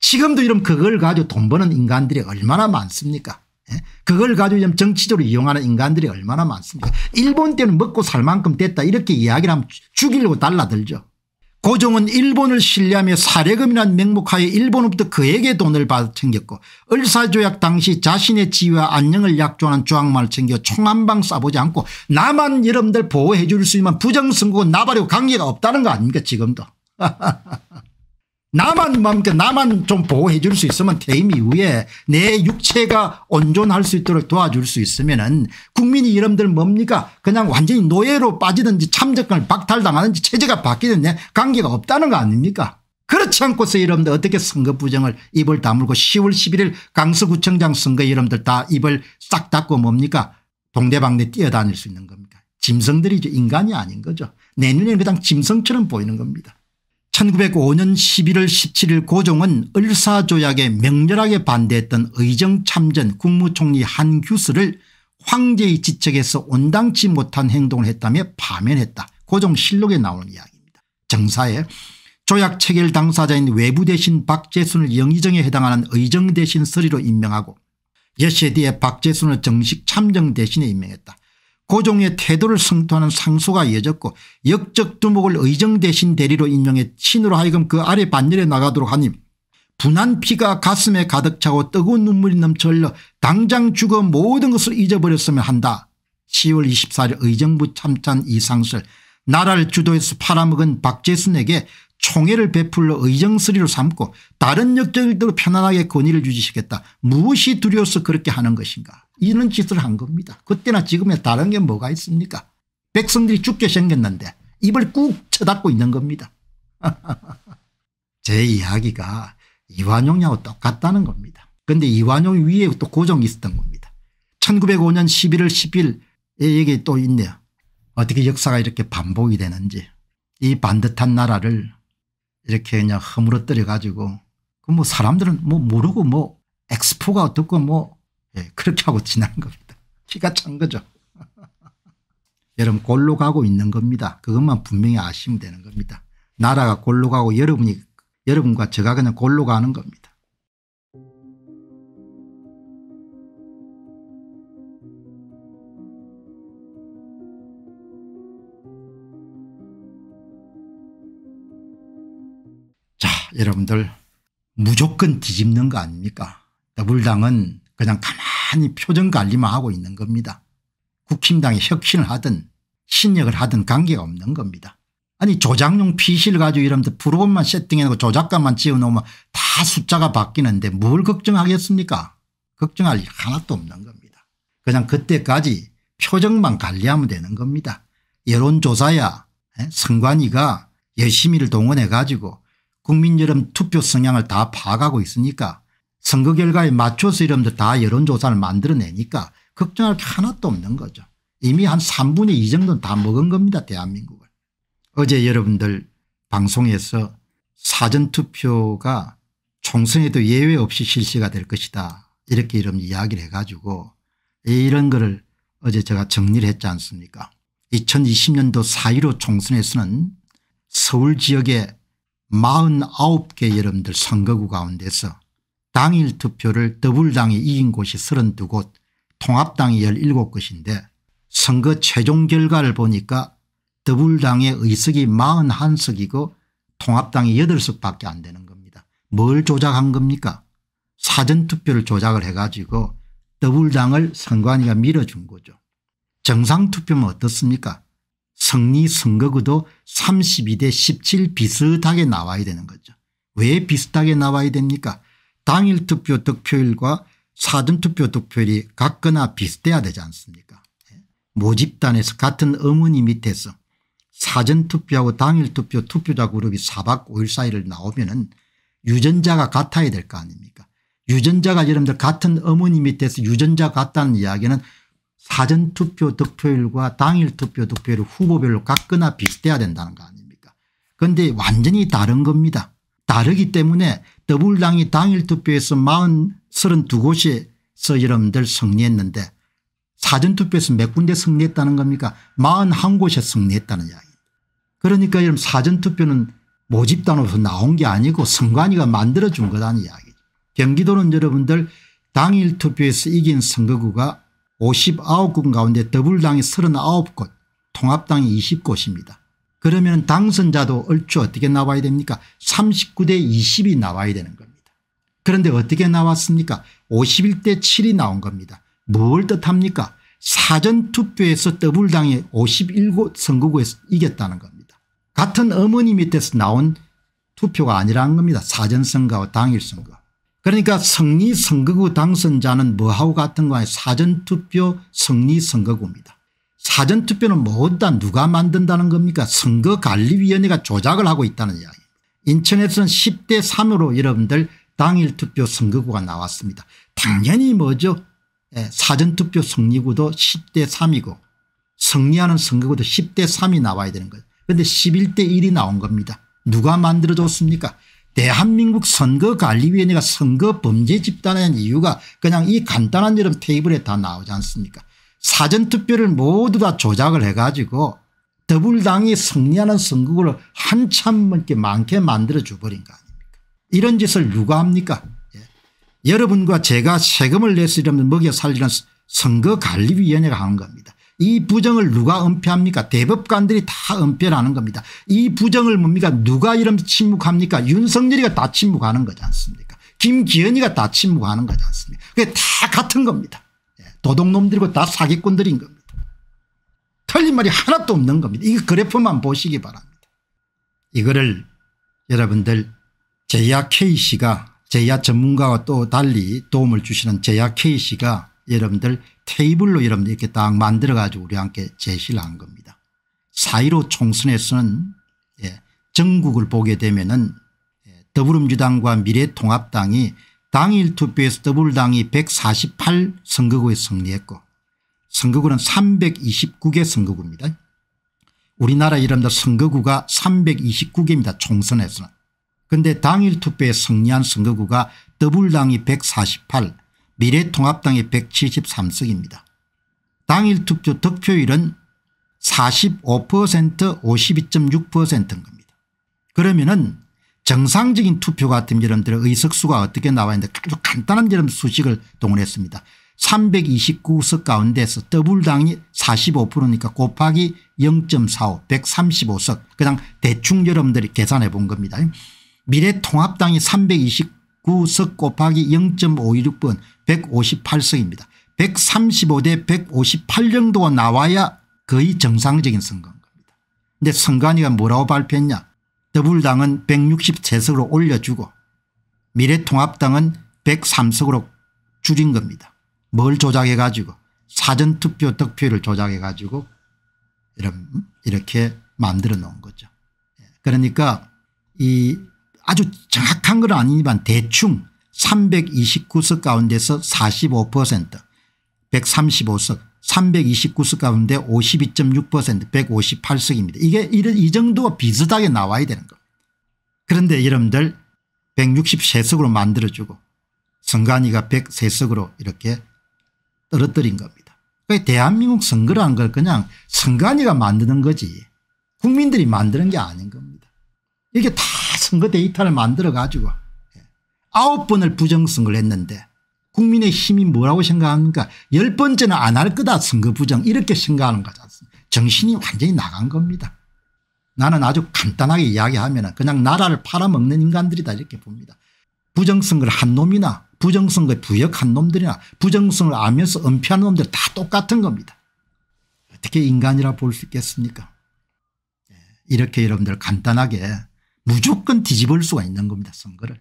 지금도 이런 그걸 가지고 돈 버는 인간들이 얼마나 많습니까 예? 그걸 가지고 좀 정치적으로 이용하는 인간들이 얼마나 많습니까 일본 때는 먹고 살 만큼 됐다 이렇게 이야기를 하면 죽이려고 달라들죠. 고종은 일본을 신뢰하며 사례금이란 명목하에 일본으로부터 그에게 돈을 받아 챙겼고 을사조약 당시 자신의 지위와 안녕을 약조하는 조항만을 챙겨 총 한 방 쏴보지 않고 나만 여러분들 보호해 줄 수 있는 부정선거고 나발이고 관계가 없다는 거 아닙니까 지금도. 나만 뭡니까 나만 좀 보호해 줄 수 있으면 퇴임 이후에 내 육체가 온전할 수 있도록 도와줄 수 있으면은 국민이 이름들 뭡니까 그냥 완전히 노예로 빠지든지 참정권을 박탈당하든지 체제가 바뀌는지 관계가 없다는 거 아닙니까 그렇지 않고서 여러분들 어떻게 선거 부정을 입을 다물고 10월 11일 강서구청장 선거 여러분들 다 입을 싹 닫고 뭡니까 동대방대 뛰어다닐 수 있는 겁니까 짐승들이죠 인간이 아닌 거죠 내 눈에는 그냥 짐승처럼 보이는 겁니다. 1905년 11월 17일 고종은 을사조약에 명렬하게 반대했던 의정참전 국무총리 한규수를 황제의 지책에서 온당치 못한 행동을 했다며 파면했다. 고종실록에 나오는 이야기입니다. 정사에 조약 체결 당사자인 외부 대신 박재순을 영의정에 해당하는 의정 대신 서리로 임명하고 여시에 뒤에 박재순을 정식 참정 대신에 임명했다. 고종의 그 태도를 성토하는 상소가 이어졌고 역적두목을 의정 대신 대리로 임명해 신으로 하여금 그 아래 반열에 나가도록 하니 분한 피가 가슴에 가득 차고 뜨거운 눈물이 넘쳐 흘러 당장 죽어 모든 것을 잊어버렸으면 한다. 10월 24일 의정부 참찬 이상설 나라를 주도해서 팔아먹은 박재순에게 총애를 베풀러 의정스리로 삼고 다른 역적일대로 편안하게 권위를 유지시겠다 무엇이 두려워서 그렇게 하는 것인가 이런 짓을 한 겁니다. 그때나 지금에 다른 게 뭐가 있습니까 백성들이 죽게 생겼는데 입을 꾹 쳐닫고 있는 겁니다. 제 이야기가 이완용하고 이 똑같다는 겁니다. 그런데 이완용 위에 또 고정이 있었던 겁니다. 1905년 11월 10일 여기 또 있네요. 어떻게 역사가 이렇게 반복이 되는지 이 반듯한 나라를 이렇게 그냥 허물어뜨려 가지고 그 뭐 사람들은 뭐 모르고 뭐 엑스포가 어떻고 뭐 예, 그렇게 하고 지난 겁니다. 키가 찬 거죠. 여러분 골로 가고 있는 겁니다. 그것만 분명히 아시면 되는 겁니다. 나라가 골로 가고 여러분이 여러분과 제가 그냥 골로 가는 겁니다. 자 여러분들 무조건 뒤집는 거 아닙니까 더불당은 그냥 가만히 표정 관리만 하고 있는 겁니다. 국힘당이 혁신을 하든 신역을 하든 관계가 없는 겁니다. 아니 조작용 PC를 가지고 이러면 부로본만 세팅해놓고 조작감만 지어놓으면 다 숫자가 바뀌는데 뭘 걱정하겠습니까 걱정할 일 하나도 없는 겁니다. 그냥 그때까지 표정만 관리하면 되는 겁니다. 여론조사야 예? 선관위가 열심히를 동원해 가지고 국민 여름 투표 성향을 다 파악하고 있으니까 선거 결과에 맞춰서 여러분들다 여론조사를 만들어내니까 걱정할 게 하나도 없는 거죠. 이미 한 3분의 2 정도는 다 먹은 겁니다 대한민국을. 어제 여러분들 방송에서 사전투표가 총선에도 예외 없이 실시가 될 것이다 이렇게 이런 이야기를 해가지고 이런 거를 어제 제가 정리를 했지 않습니까 2020년도 4.15 총선에서는 서울 지역에 49개 여러분들 선거구 가운데서 당일 투표를 더불당이 이긴 곳이 32곳 통합당이 17곳인데 선거 최종 결과를 보니까 더불당의 의석이 41석이고 통합당이 8석밖에 안 되는 겁니다. 뭘 조작한 겁니까 사전투표를 조작을 해가지고 더불당을 선관위가 밀어준 거죠. 정상투표면 어떻습니까 승리 선거구도 32대 17 비슷하게 나와야 되는 거죠. 왜 비슷하게 나와야 됩니까 당일 투표 득표율과 사전 투표 득표율이 같거나 비슷해야 되지 않습니까 예. 모집단에서 같은 어머니 밑에서 사전 투표하고 당일 투표 투표자 그룹이 4박 5일 사이를 나오면 은 유전자가 같아야 될 거 아닙니까 유전자가 여러분들 같은 어머니 밑에서 유전자 같다는 이야기는 사전투표 득표율과 당일투표 득표율 후보별로 같거나 비슷해야 된다는 거 아닙니까 그런데 완전히 다른 겁니다. 다르기 때문에 더불당이 당일 투표에서 32곳에서 여러분들 승리했는데 사전투표에서 몇 군데 승리했다는 겁니까 41곳에 승리했다는 이야기 그러니까 여러분 사전투표는 모집단으로서 나온 게 아니고 선관위가 만들어준 거다는 이야기 죠 경기도는 여러분들 당일 투표에서 이긴 선거구가 59군 가운데 더불당이 39곳 통합당이 20곳입니다. 그러면 당선자도 얼추 어떻게 나와야 됩니까 39대 20이 나와야 되는 겁니다. 그런데 어떻게 나왔습니까 51대 7이 나온 겁니다. 뭘 뜻합니까 사전투표에서 더블당이 57선거구에서 이겼다는 겁니다. 같은 어머니 밑에서 나온 투표가 아니라는 겁니다. 사전선거와 당일선거. 그러니까 성리 선거구 당선자는 뭐하고 같은 거아니 사전투표 성리 선거구입니다. 사전투표는 뭐다 누가 만든다는 겁니까 선거관리위원회가 조작을 하고 있다는 이야기 인천에서는 10대 3으로 여러분들 당일 투표 선거구가 나왔습니다. 당연히 뭐죠 예, 사전투표 승리구도 10대 3이고 승리하는 선거구도 10대 3이 나와야 되는 거예요. 그런데 11대 1이 나온 겁니다. 누가 만들어줬습니까 대한민국 선거관리위원회가 선거범죄 집단이라는 이유가 그냥 이 간단한 이름 테이블에 다 나오지 않습니까 사전투표를 모두 다 조작을 해가지고 더불당이 승리하는 선거구를 한참 넘게 많게 만들어줘버린 거 아닙니까 이런 짓을 누가 합니까 예. 여러분과 제가 세금을 낼수 있는 면 먹여 살리는 선거관리위원회가 한 겁니다. 이 부정을 누가 은폐합니까 대법관들이 다 은폐를 하는 겁니다. 이 부정을 뭡니까 누가 이런 러 침묵합니까 윤석열이가 다 침묵하는 거지 않습니까 김기현이가 다 침묵하는 거지 않습니까 그게 다 같은 겁니다. 도둑놈들이고 다 사기꾼들인 겁니다. 틀린 말이 하나도 없는 겁니다. 이 그래프만 보시기 바랍니다. 이거를 여러분들 제야 K씨가 제야 전문가와 또 달리 도움을 주시는 제야 K씨가 여러분들 테이블로 여러분들 이렇게 딱 만들어 가지고 우리 함께 제시를 한 겁니다. 4.15 총선에서는 예, 전국을 보게 되면은 예, 더불어민주당과 미래통합당이 당일 투표에서 더불당이 148 선거구에 승리했고 선거구는 329개 선거구입니다. 우리나라 이름들 선거구가 329개입니다. 총선에서는. 근데 당일 투표에 승리한 선거구가 더불당이 148 미래통합당이 173석입니다. 당일 투표 득표율은 45% 52.6%인 겁니다. 그러면은 정상적인 투표 같은 여러분들의 의석수가 어떻게 나와있는데 아주 간단한 여러분 수식을 동원했습니다. 329석 가운데서 더블당이 45%니까 곱하기 0.45 135석 그냥 대충 여러분들이 계산해 본 겁니다. 미래통합당이 329석 곱하기 0.516번 158석입니다. 135 대 158 정도가 나와야 거의 정상적인 선거인 겁니다. 근데 선관위가 뭐라고 발표했냐 더불당은 163석으로 올려주고 미래통합당은 103석으로 줄인 겁니다. 뭘 조작해 가지고 사전투표 득표를 조작해 가지고 이렇게 만들어 놓은 거죠. 예. 그러니까 이 아주 정확한 건 아니지만 대충 329석 가운데서 45% 135석 329석 가운데 52.6% 158석입니다. 이게 이런 이 정도가 비슷하게 나와야 되는 겁니다. 그런데 여러분들 163석으로 만들어주고 선관위가 103석으로 이렇게 떨어뜨린 겁니다. 그러니까 대한민국 선거라걸 그냥 선관위가 만드는 거지 국민들이 만드는 게 아닌 겁니다. 이게 다 선거 데이터를 만들어 가지고 예, 아홉 번을 부정선거를 했는데 국민의 힘이 뭐라고 생각합니까 열 번째는 안할 아, 거다 선거 부정 이렇게 생각하는 거지 않습니까 정신이 완전히 나간 겁니다. 나는 아주 간단하게 이야기하면 그냥 나라를 팔아먹는 인간들이다 이렇게 봅니다. 부정선거를 한 놈이나 부정선거에 부역한 놈들이나 부정선거를 알면서 은폐한 놈들 다 똑같은 겁니다. 어떻게 인간이라 볼 수 있겠습니까 예, 이렇게 여러분들 간단하게 무조건 뒤집을 수가 있는 겁니다 선거를.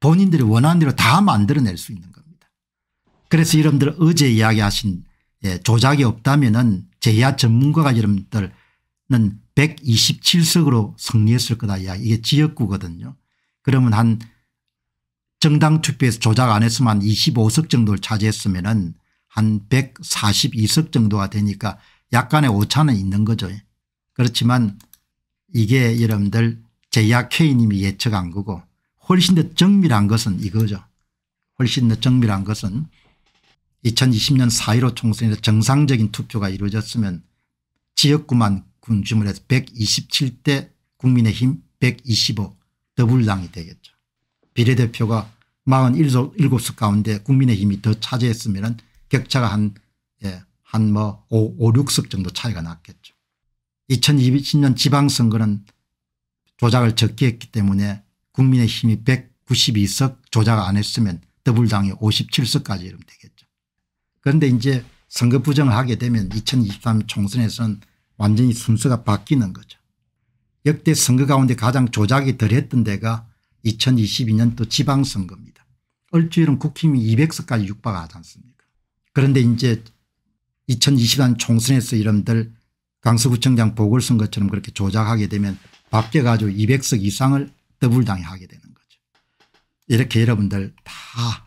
본인들이 원하는 대로 다 만들어낼 수 있는 겁니다. 그래서 여러분들 어제 이야기하신 예, 조작이 없다면 은 제야 전문가가 여러분들은 127석으로 승리했을 거다 이야기 이게 지역구거든요. 그러면 한 정당 투표에서 조작 안 했으면 한 25석 정도를 차지했으면 은한 142석 정도가 되니까 약간의 오차는 있는 거죠. 그렇지만 이게 여러분들 제야 K님이 예측한 거고 훨씬 더 정밀한 것은 이거죠. 훨씬 더 정밀한 것은 2020년 4.15 총선에서 정상적인 투표가 이루어졌으면 지역구만 군 주문해서 127대 국민의힘 125 더불당이 되겠죠. 비례대표가 47석 가운데 국민의힘이 더 차지했으면 격차가 한, 예, 한뭐 5, 6석 정도 차이가 났겠죠. 2020년 지방선거는 조작을 적게 했기 때문에 국민의힘이 192석 조작 안 했으면 더불당이 57석까지 이러면 되겠죠. 그런데 이제 선거 부정을 하게 되면 2023 총선에서는 완전히 순서가 바뀌는 거죠. 역대 선거 가운데 가장 조작이 덜했던 데가 2022년도 지방선거입니다. 얼추일은 국힘이 200석까지 육박하지 않습니까 그런데 이제 2020년 총선에서 이름들 강서구청장 보궐선거처럼 그렇게 조작하게 되면 바뀌어가지고 200석 이상을 더불당하게 이 되는 거죠. 이렇게 여러분들 다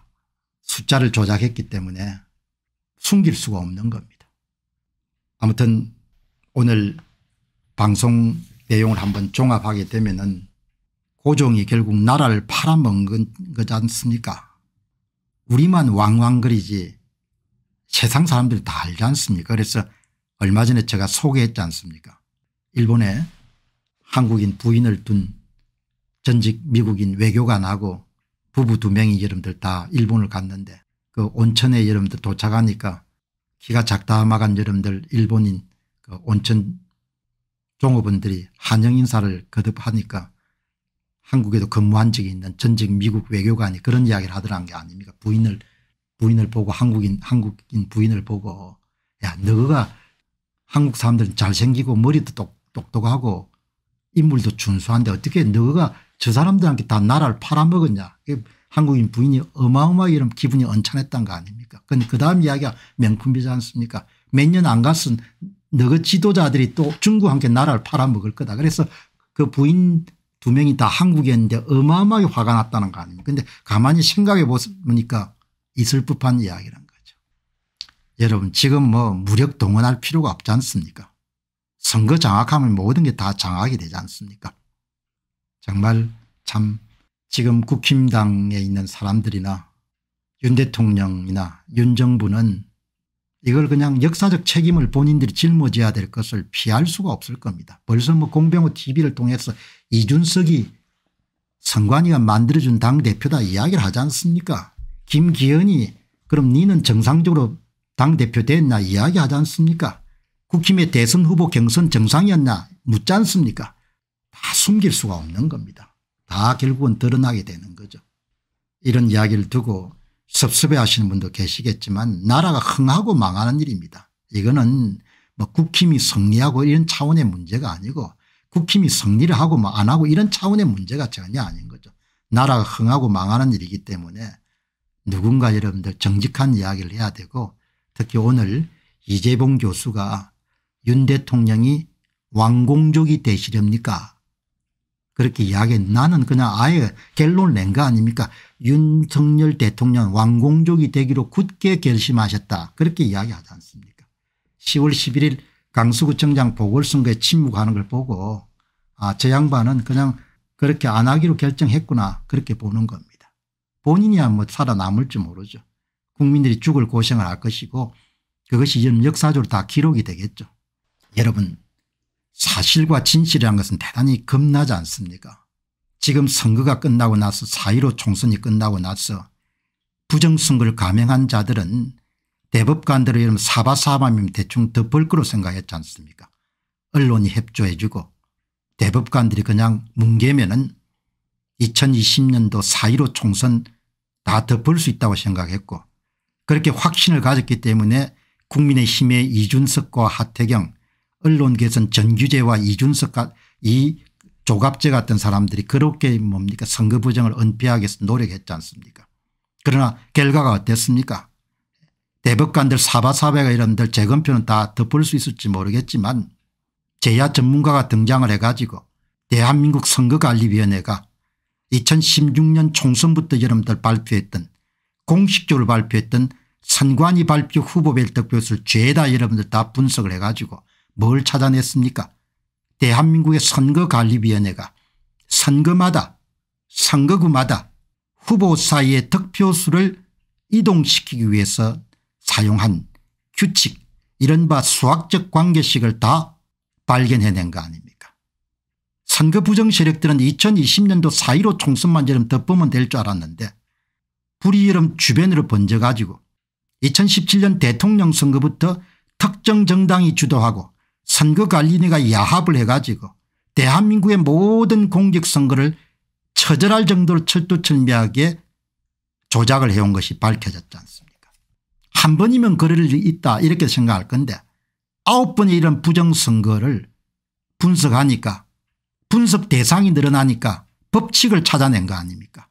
숫자를 조작했기 때문에 숨길 수가 없는 겁니다. 아무튼 오늘 방송 내용을 한번 종합하게 되면은 고종이 결국 나라를 팔아먹은 거지 않습니까 우리만 왕왕거리지 세상 사람들다 알지 않습니까 그래서 얼마 전에 제가 소개했지 않습니까 일본에 한국인 부인을 둔 전직 미국인 외교관하고 부부 두 명이 여러분들 다 일본을 갔는데 그 온천에 여러분들 도착하니까 키가 작다 막은 여러분들 일본인 그 온천 종업원들이 한영 인사를 거듭하니까 한국에도 근무한 적이 있는 전직 미국 외교관이 그런 이야기를 하더라는 게 아닙니까 부인을 부인을 보고 한국인 한국인 부인을 보고 야 너가 한국 사람들은 잘생기고 머리도 똑, 똑똑하고 인물도 준수한데 어떻게 너가 저 사람들한테 다 나라를 팔아먹었냐. 한국인 부인이 어마어마하게 이런 기분이 언짢았던 거 아닙니까. 그 다음 이야기가 명품비지 않습니까. 몇 년 안 갔은 너그 지도자들이 또 중국한테 나라를 팔아먹을 거다. 그래서 그 부인 두 명이 다 한국이었는데 어마어마하게 화가 났다는 거 아닙니까. 근데 가만히 생각해 보니까 있을 법한 이야기란 거죠. 여러분 지금 뭐 무력 동원할 필요가 없지 않습니까. 선거 장악하면 모든 게 다 장악이 되지 않습니까. 정말 참 지금 국힘당에 있는 사람들이나 윤 대통령이나 윤 정부는 이걸 그냥 역사적 책임을 본인들이 짊어져야 될 것을 피할 수가 없을 겁니다. 벌써 뭐 공병호 tv를 통해서 이준석이 선관위가 만들어준 당대표다 이야기를 하지 않습니까 김기현이 그럼 니는 정상적으로 당대표 됐나 이야기하지 않습니까 국힘의 대선 후보 경선 정상이었나 묻지 않습니까 숨길 수가 없는 겁니다. 다 결국은 드러나게 되는 거죠. 이런 이야기를 두고 섭섭해 하시는 분도 계시겠지만 나라가 흥하고 망하는 일입니다. 이거는 뭐 국힘이 승리하고 이런 차원의 문제가 아니고 국힘이 승리를 하고 뭐안 하고 이런 차원의 문제가 전혀 아닌 거죠. 나라가 흥하고 망하는 일이기 때문에 누군가 여러분들 정직한 이야기를 해야 되고 특히 오늘 이재봉 교수가 윤 대통령이 왕공족이 되시렵니까 그렇게 이야기해 나는 그냥 아예 결론을 낸 거 아닙니까 윤석열 대통령 왕공족이 되기로 굳게 결심하셨다 그렇게 이야기하지 않습니까 10월 11일 강수구청장 보궐선거에 침묵하는 걸 보고 아 저 양반은 그냥 그렇게 안 하기로 결정했구나 그렇게 보는 겁니다. 본인이야 뭐 살아남을지 모르죠. 국민들이 죽을 고생을 할 것이고 그것이 역사적으로 다 기록이 되겠죠. 여러분 사실과 진실이라는 것은 대단히 겁나지 않습니까 지금 선거가 끝나고 나서 4.15 총선이 끝나고 나서 부정선거를 감행한 자들은 대법관들을 이름 사바사바이면 대충 덮을 거로 생각했지 않습니까 언론이 협조해 주고 대법관들이 그냥 뭉개면은 2020년도 4.15 총선 다 덮을 수 있다고 생각했고 그렇게 확신을 가졌기 때문에 국민의힘의 이준석과 하태경 언론계에서 전규재와 이준석 이조갑제 같은 사람들이 그렇게 뭡니까 선거 부정을 은폐하기 위해서 노력했지 않습니까 그러나 결과가 어땠습니까 대법관들 사바사배가 이런들 재검표는 다 덮을 수 있을지 모르겠지만 제야 전문가가 등장을 해가지고 대한민국 선거관리위원회가 2016년 총선부터 여러분들 발표했던 공식적으로 발표했던 선관위 발표 후보 별득표수를 죄다 여러분들 다 분석을 해가지고 뭘 찾아냈습니까 대한민국의 선거관리위원회가 선거마다 선거구마다 후보 사이의 득표수를 이동시키기 위해서 사용한 규칙 이른바 수학적 관계식을 다 발견해낸 거 아닙니까 선거 부정 세력들은 2020년도 4.15 총선만처럼 덮으면 될 줄 알았는데 불이 이름 주변으로 번져가지고 2017년 대통령 선거부터 특정 정당이 주도하고 선거관리위가 야합을 해가지고 대한민국의 모든 공직선거를 처절할 정도로 철두철미하게 조작을 해온 것이 밝혀졌지 않습니까 한 번이면 그럴 일이 있다 이렇게 생각할 건데 아홉 번의 이런 부정선거를 분석하니까 분석 대상이 늘어나니까 법칙을 찾아낸 거 아닙니까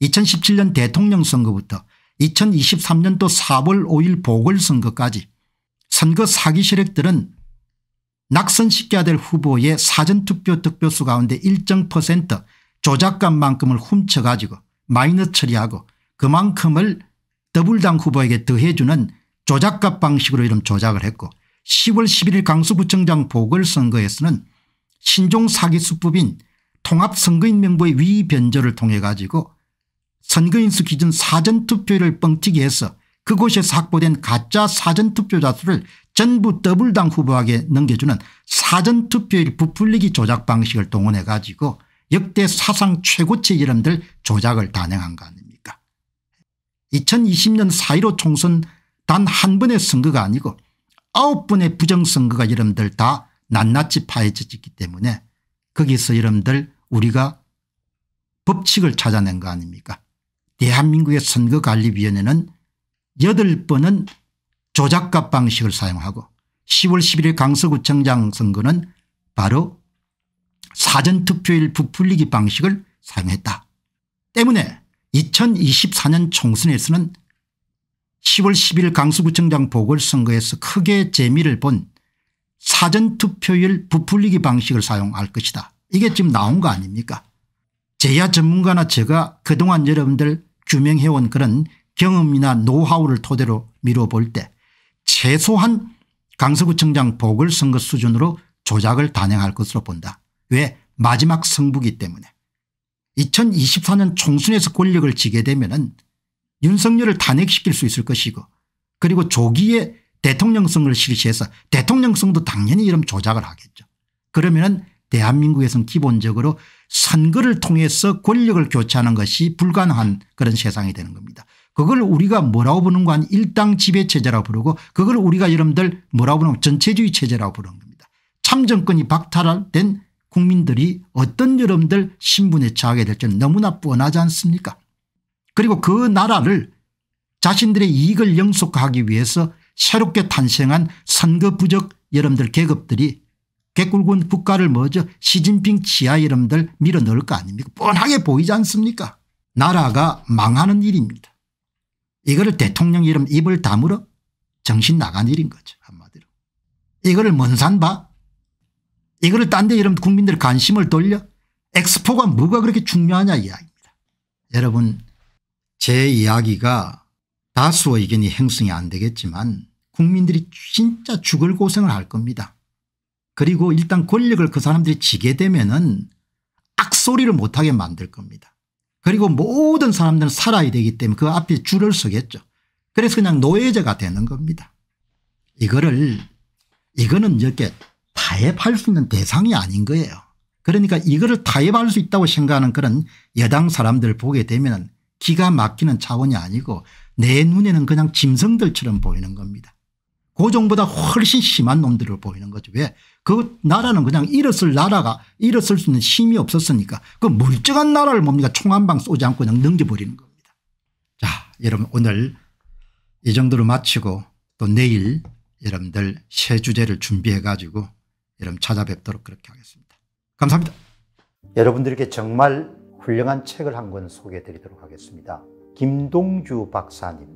2017년 대통령 선거부터 2023년도 4월 5일 보궐선거까지 선거 사기 세력들은 낙선시켜야 될 후보의 사전투표 득표수 가운데 일정 퍼센트 조작감만큼을 훔쳐가지고 마이너 처리하고 그만큼을 더블당 후보에게 더해주는 조작값 방식으로 이름 조작을 했고 10월 11일 강수구청장 보궐선거에서는 신종 사기수법인 통합선거인명부의 위변조를 통해 가지고 선거인수 기준 사전투표를 뻥튀기해서 그곳에서 확보된 가짜 사전투표자 수를 전부 더블당 후보에게 넘겨주는 사전투표일 부풀리기 조작 방식을 동원해 가지고 역대 사상 최고치 이름들 조작을 단행한 거 아닙니까 2020년 4.15 총선 단 한 번의 선거가 아니고 아홉 번의 부정선거가 이름들 다 낱낱이 파헤쳐졌기 때문에 거기서 이름들 우리가 법칙을 찾아낸 거 아닙니까 대한민국의 선거관리위원회는 8번은 조작값 방식을 사용하고 10월 11일 강서구청장 선거는 바로 사전투표일 부풀리기 방식을 사용했다. 때문에 2024년 총선에서는 10월 11일 강서구청장 보궐선거에서 크게 재미를 본 사전투표율 부풀리기 방식을 사용할 것이다. 이게 지금 나온 거 아닙니까 제야 전문가나 제가 그동안 여러분들 규명해온 그런 경험이나 노하우를 토대로 미뤄볼 때 최소한 강서구청장 보궐선거 수준으로 조작을 단행할 것으로 본다. 왜 마지막 승부기 때문에 2024년 총선에서 권력을 지게 되면 은 윤석열을 탄핵시킬 수 있을 것이고 그리고 조기에 대통령성을 실시해서 대통령성도 당연히 이런 조작을 하겠죠. 그러면 은 대한민국에서는 기본적으로 선거를 통해서 권력을 교체하는 것이 불가능한 그런 세상이 되는 겁니다. 그걸 우리가 뭐라고 보는거 아니 일당 지배체제라고 부르고 그걸 우리가 여러분들 뭐라고 부르는 전체주의 체제라고 부르는 겁니다. 참정권이 박탈된 국민들이 어떤 여러분들 신분에 처하게 될지는 너무나 뻔하지 않습니까 그리고 그 나라를 자신들의 이익을 영속하기 위해서 새롭게 탄생한 선거 부적 여러분들 계급들이 개꿀군 국가를 먼저 시진핑 지하 여러분들 밀어넣을 거 아닙니까 뻔하게 보이지 않습니까 나라가 망하는 일입니다. 이거를 대통령 이름 입을 다물어 정신 나간 일인 거죠 한마디로. 이거를 먼산 봐. 이거를 딴 데 이름 국민들 관심을 돌려 엑스포가 뭐가 그렇게 중요하냐 이야기입니다. 여러분 제 이야기가 다수 의견이 행성이 안 되겠지만 국민들이 진짜 죽을 고생을 할 겁니다. 그리고 일단 권력을 그 사람들이 지게 되면 은 악소리를 못하게 만들 겁니다. 그리고 모든 사람들은 살아야 되기 때문에 그 앞에 줄을 서겠죠. 그래서 그냥 노예제가 되는 겁니다. 이거를 이거는 이렇게 타협할 수 있는 대상이 아닌 거예요. 그러니까 이거를 타협할 수 있다고 생각하는 그런 여당 사람들 보게 되면 기가 막히는 차원이 아니고 내 눈에는 그냥 짐승들처럼 보이는 겁니다. 고종보다 그 훨씬 심한 놈들을 보이는 거죠. 왜? 그 나라는 그냥 잃었을 나라가 잃었을수 있는 힘이 없었으니까 그물쩡한 나라를 뭡니까 총 한 방 쏘지 않고 그냥 넘겨버리는 겁니다. 자 여러분 오늘 이 정도로 마치고 또 내일 여러분들 새 주제를 준비해 가지고 여러분 찾아뵙도록 그렇게 하겠습니다. 감사합니다. 여러분들에게 정말 훌륭한 책을 한 권 소개해 드리도록 하겠습니다. 김동주 박사님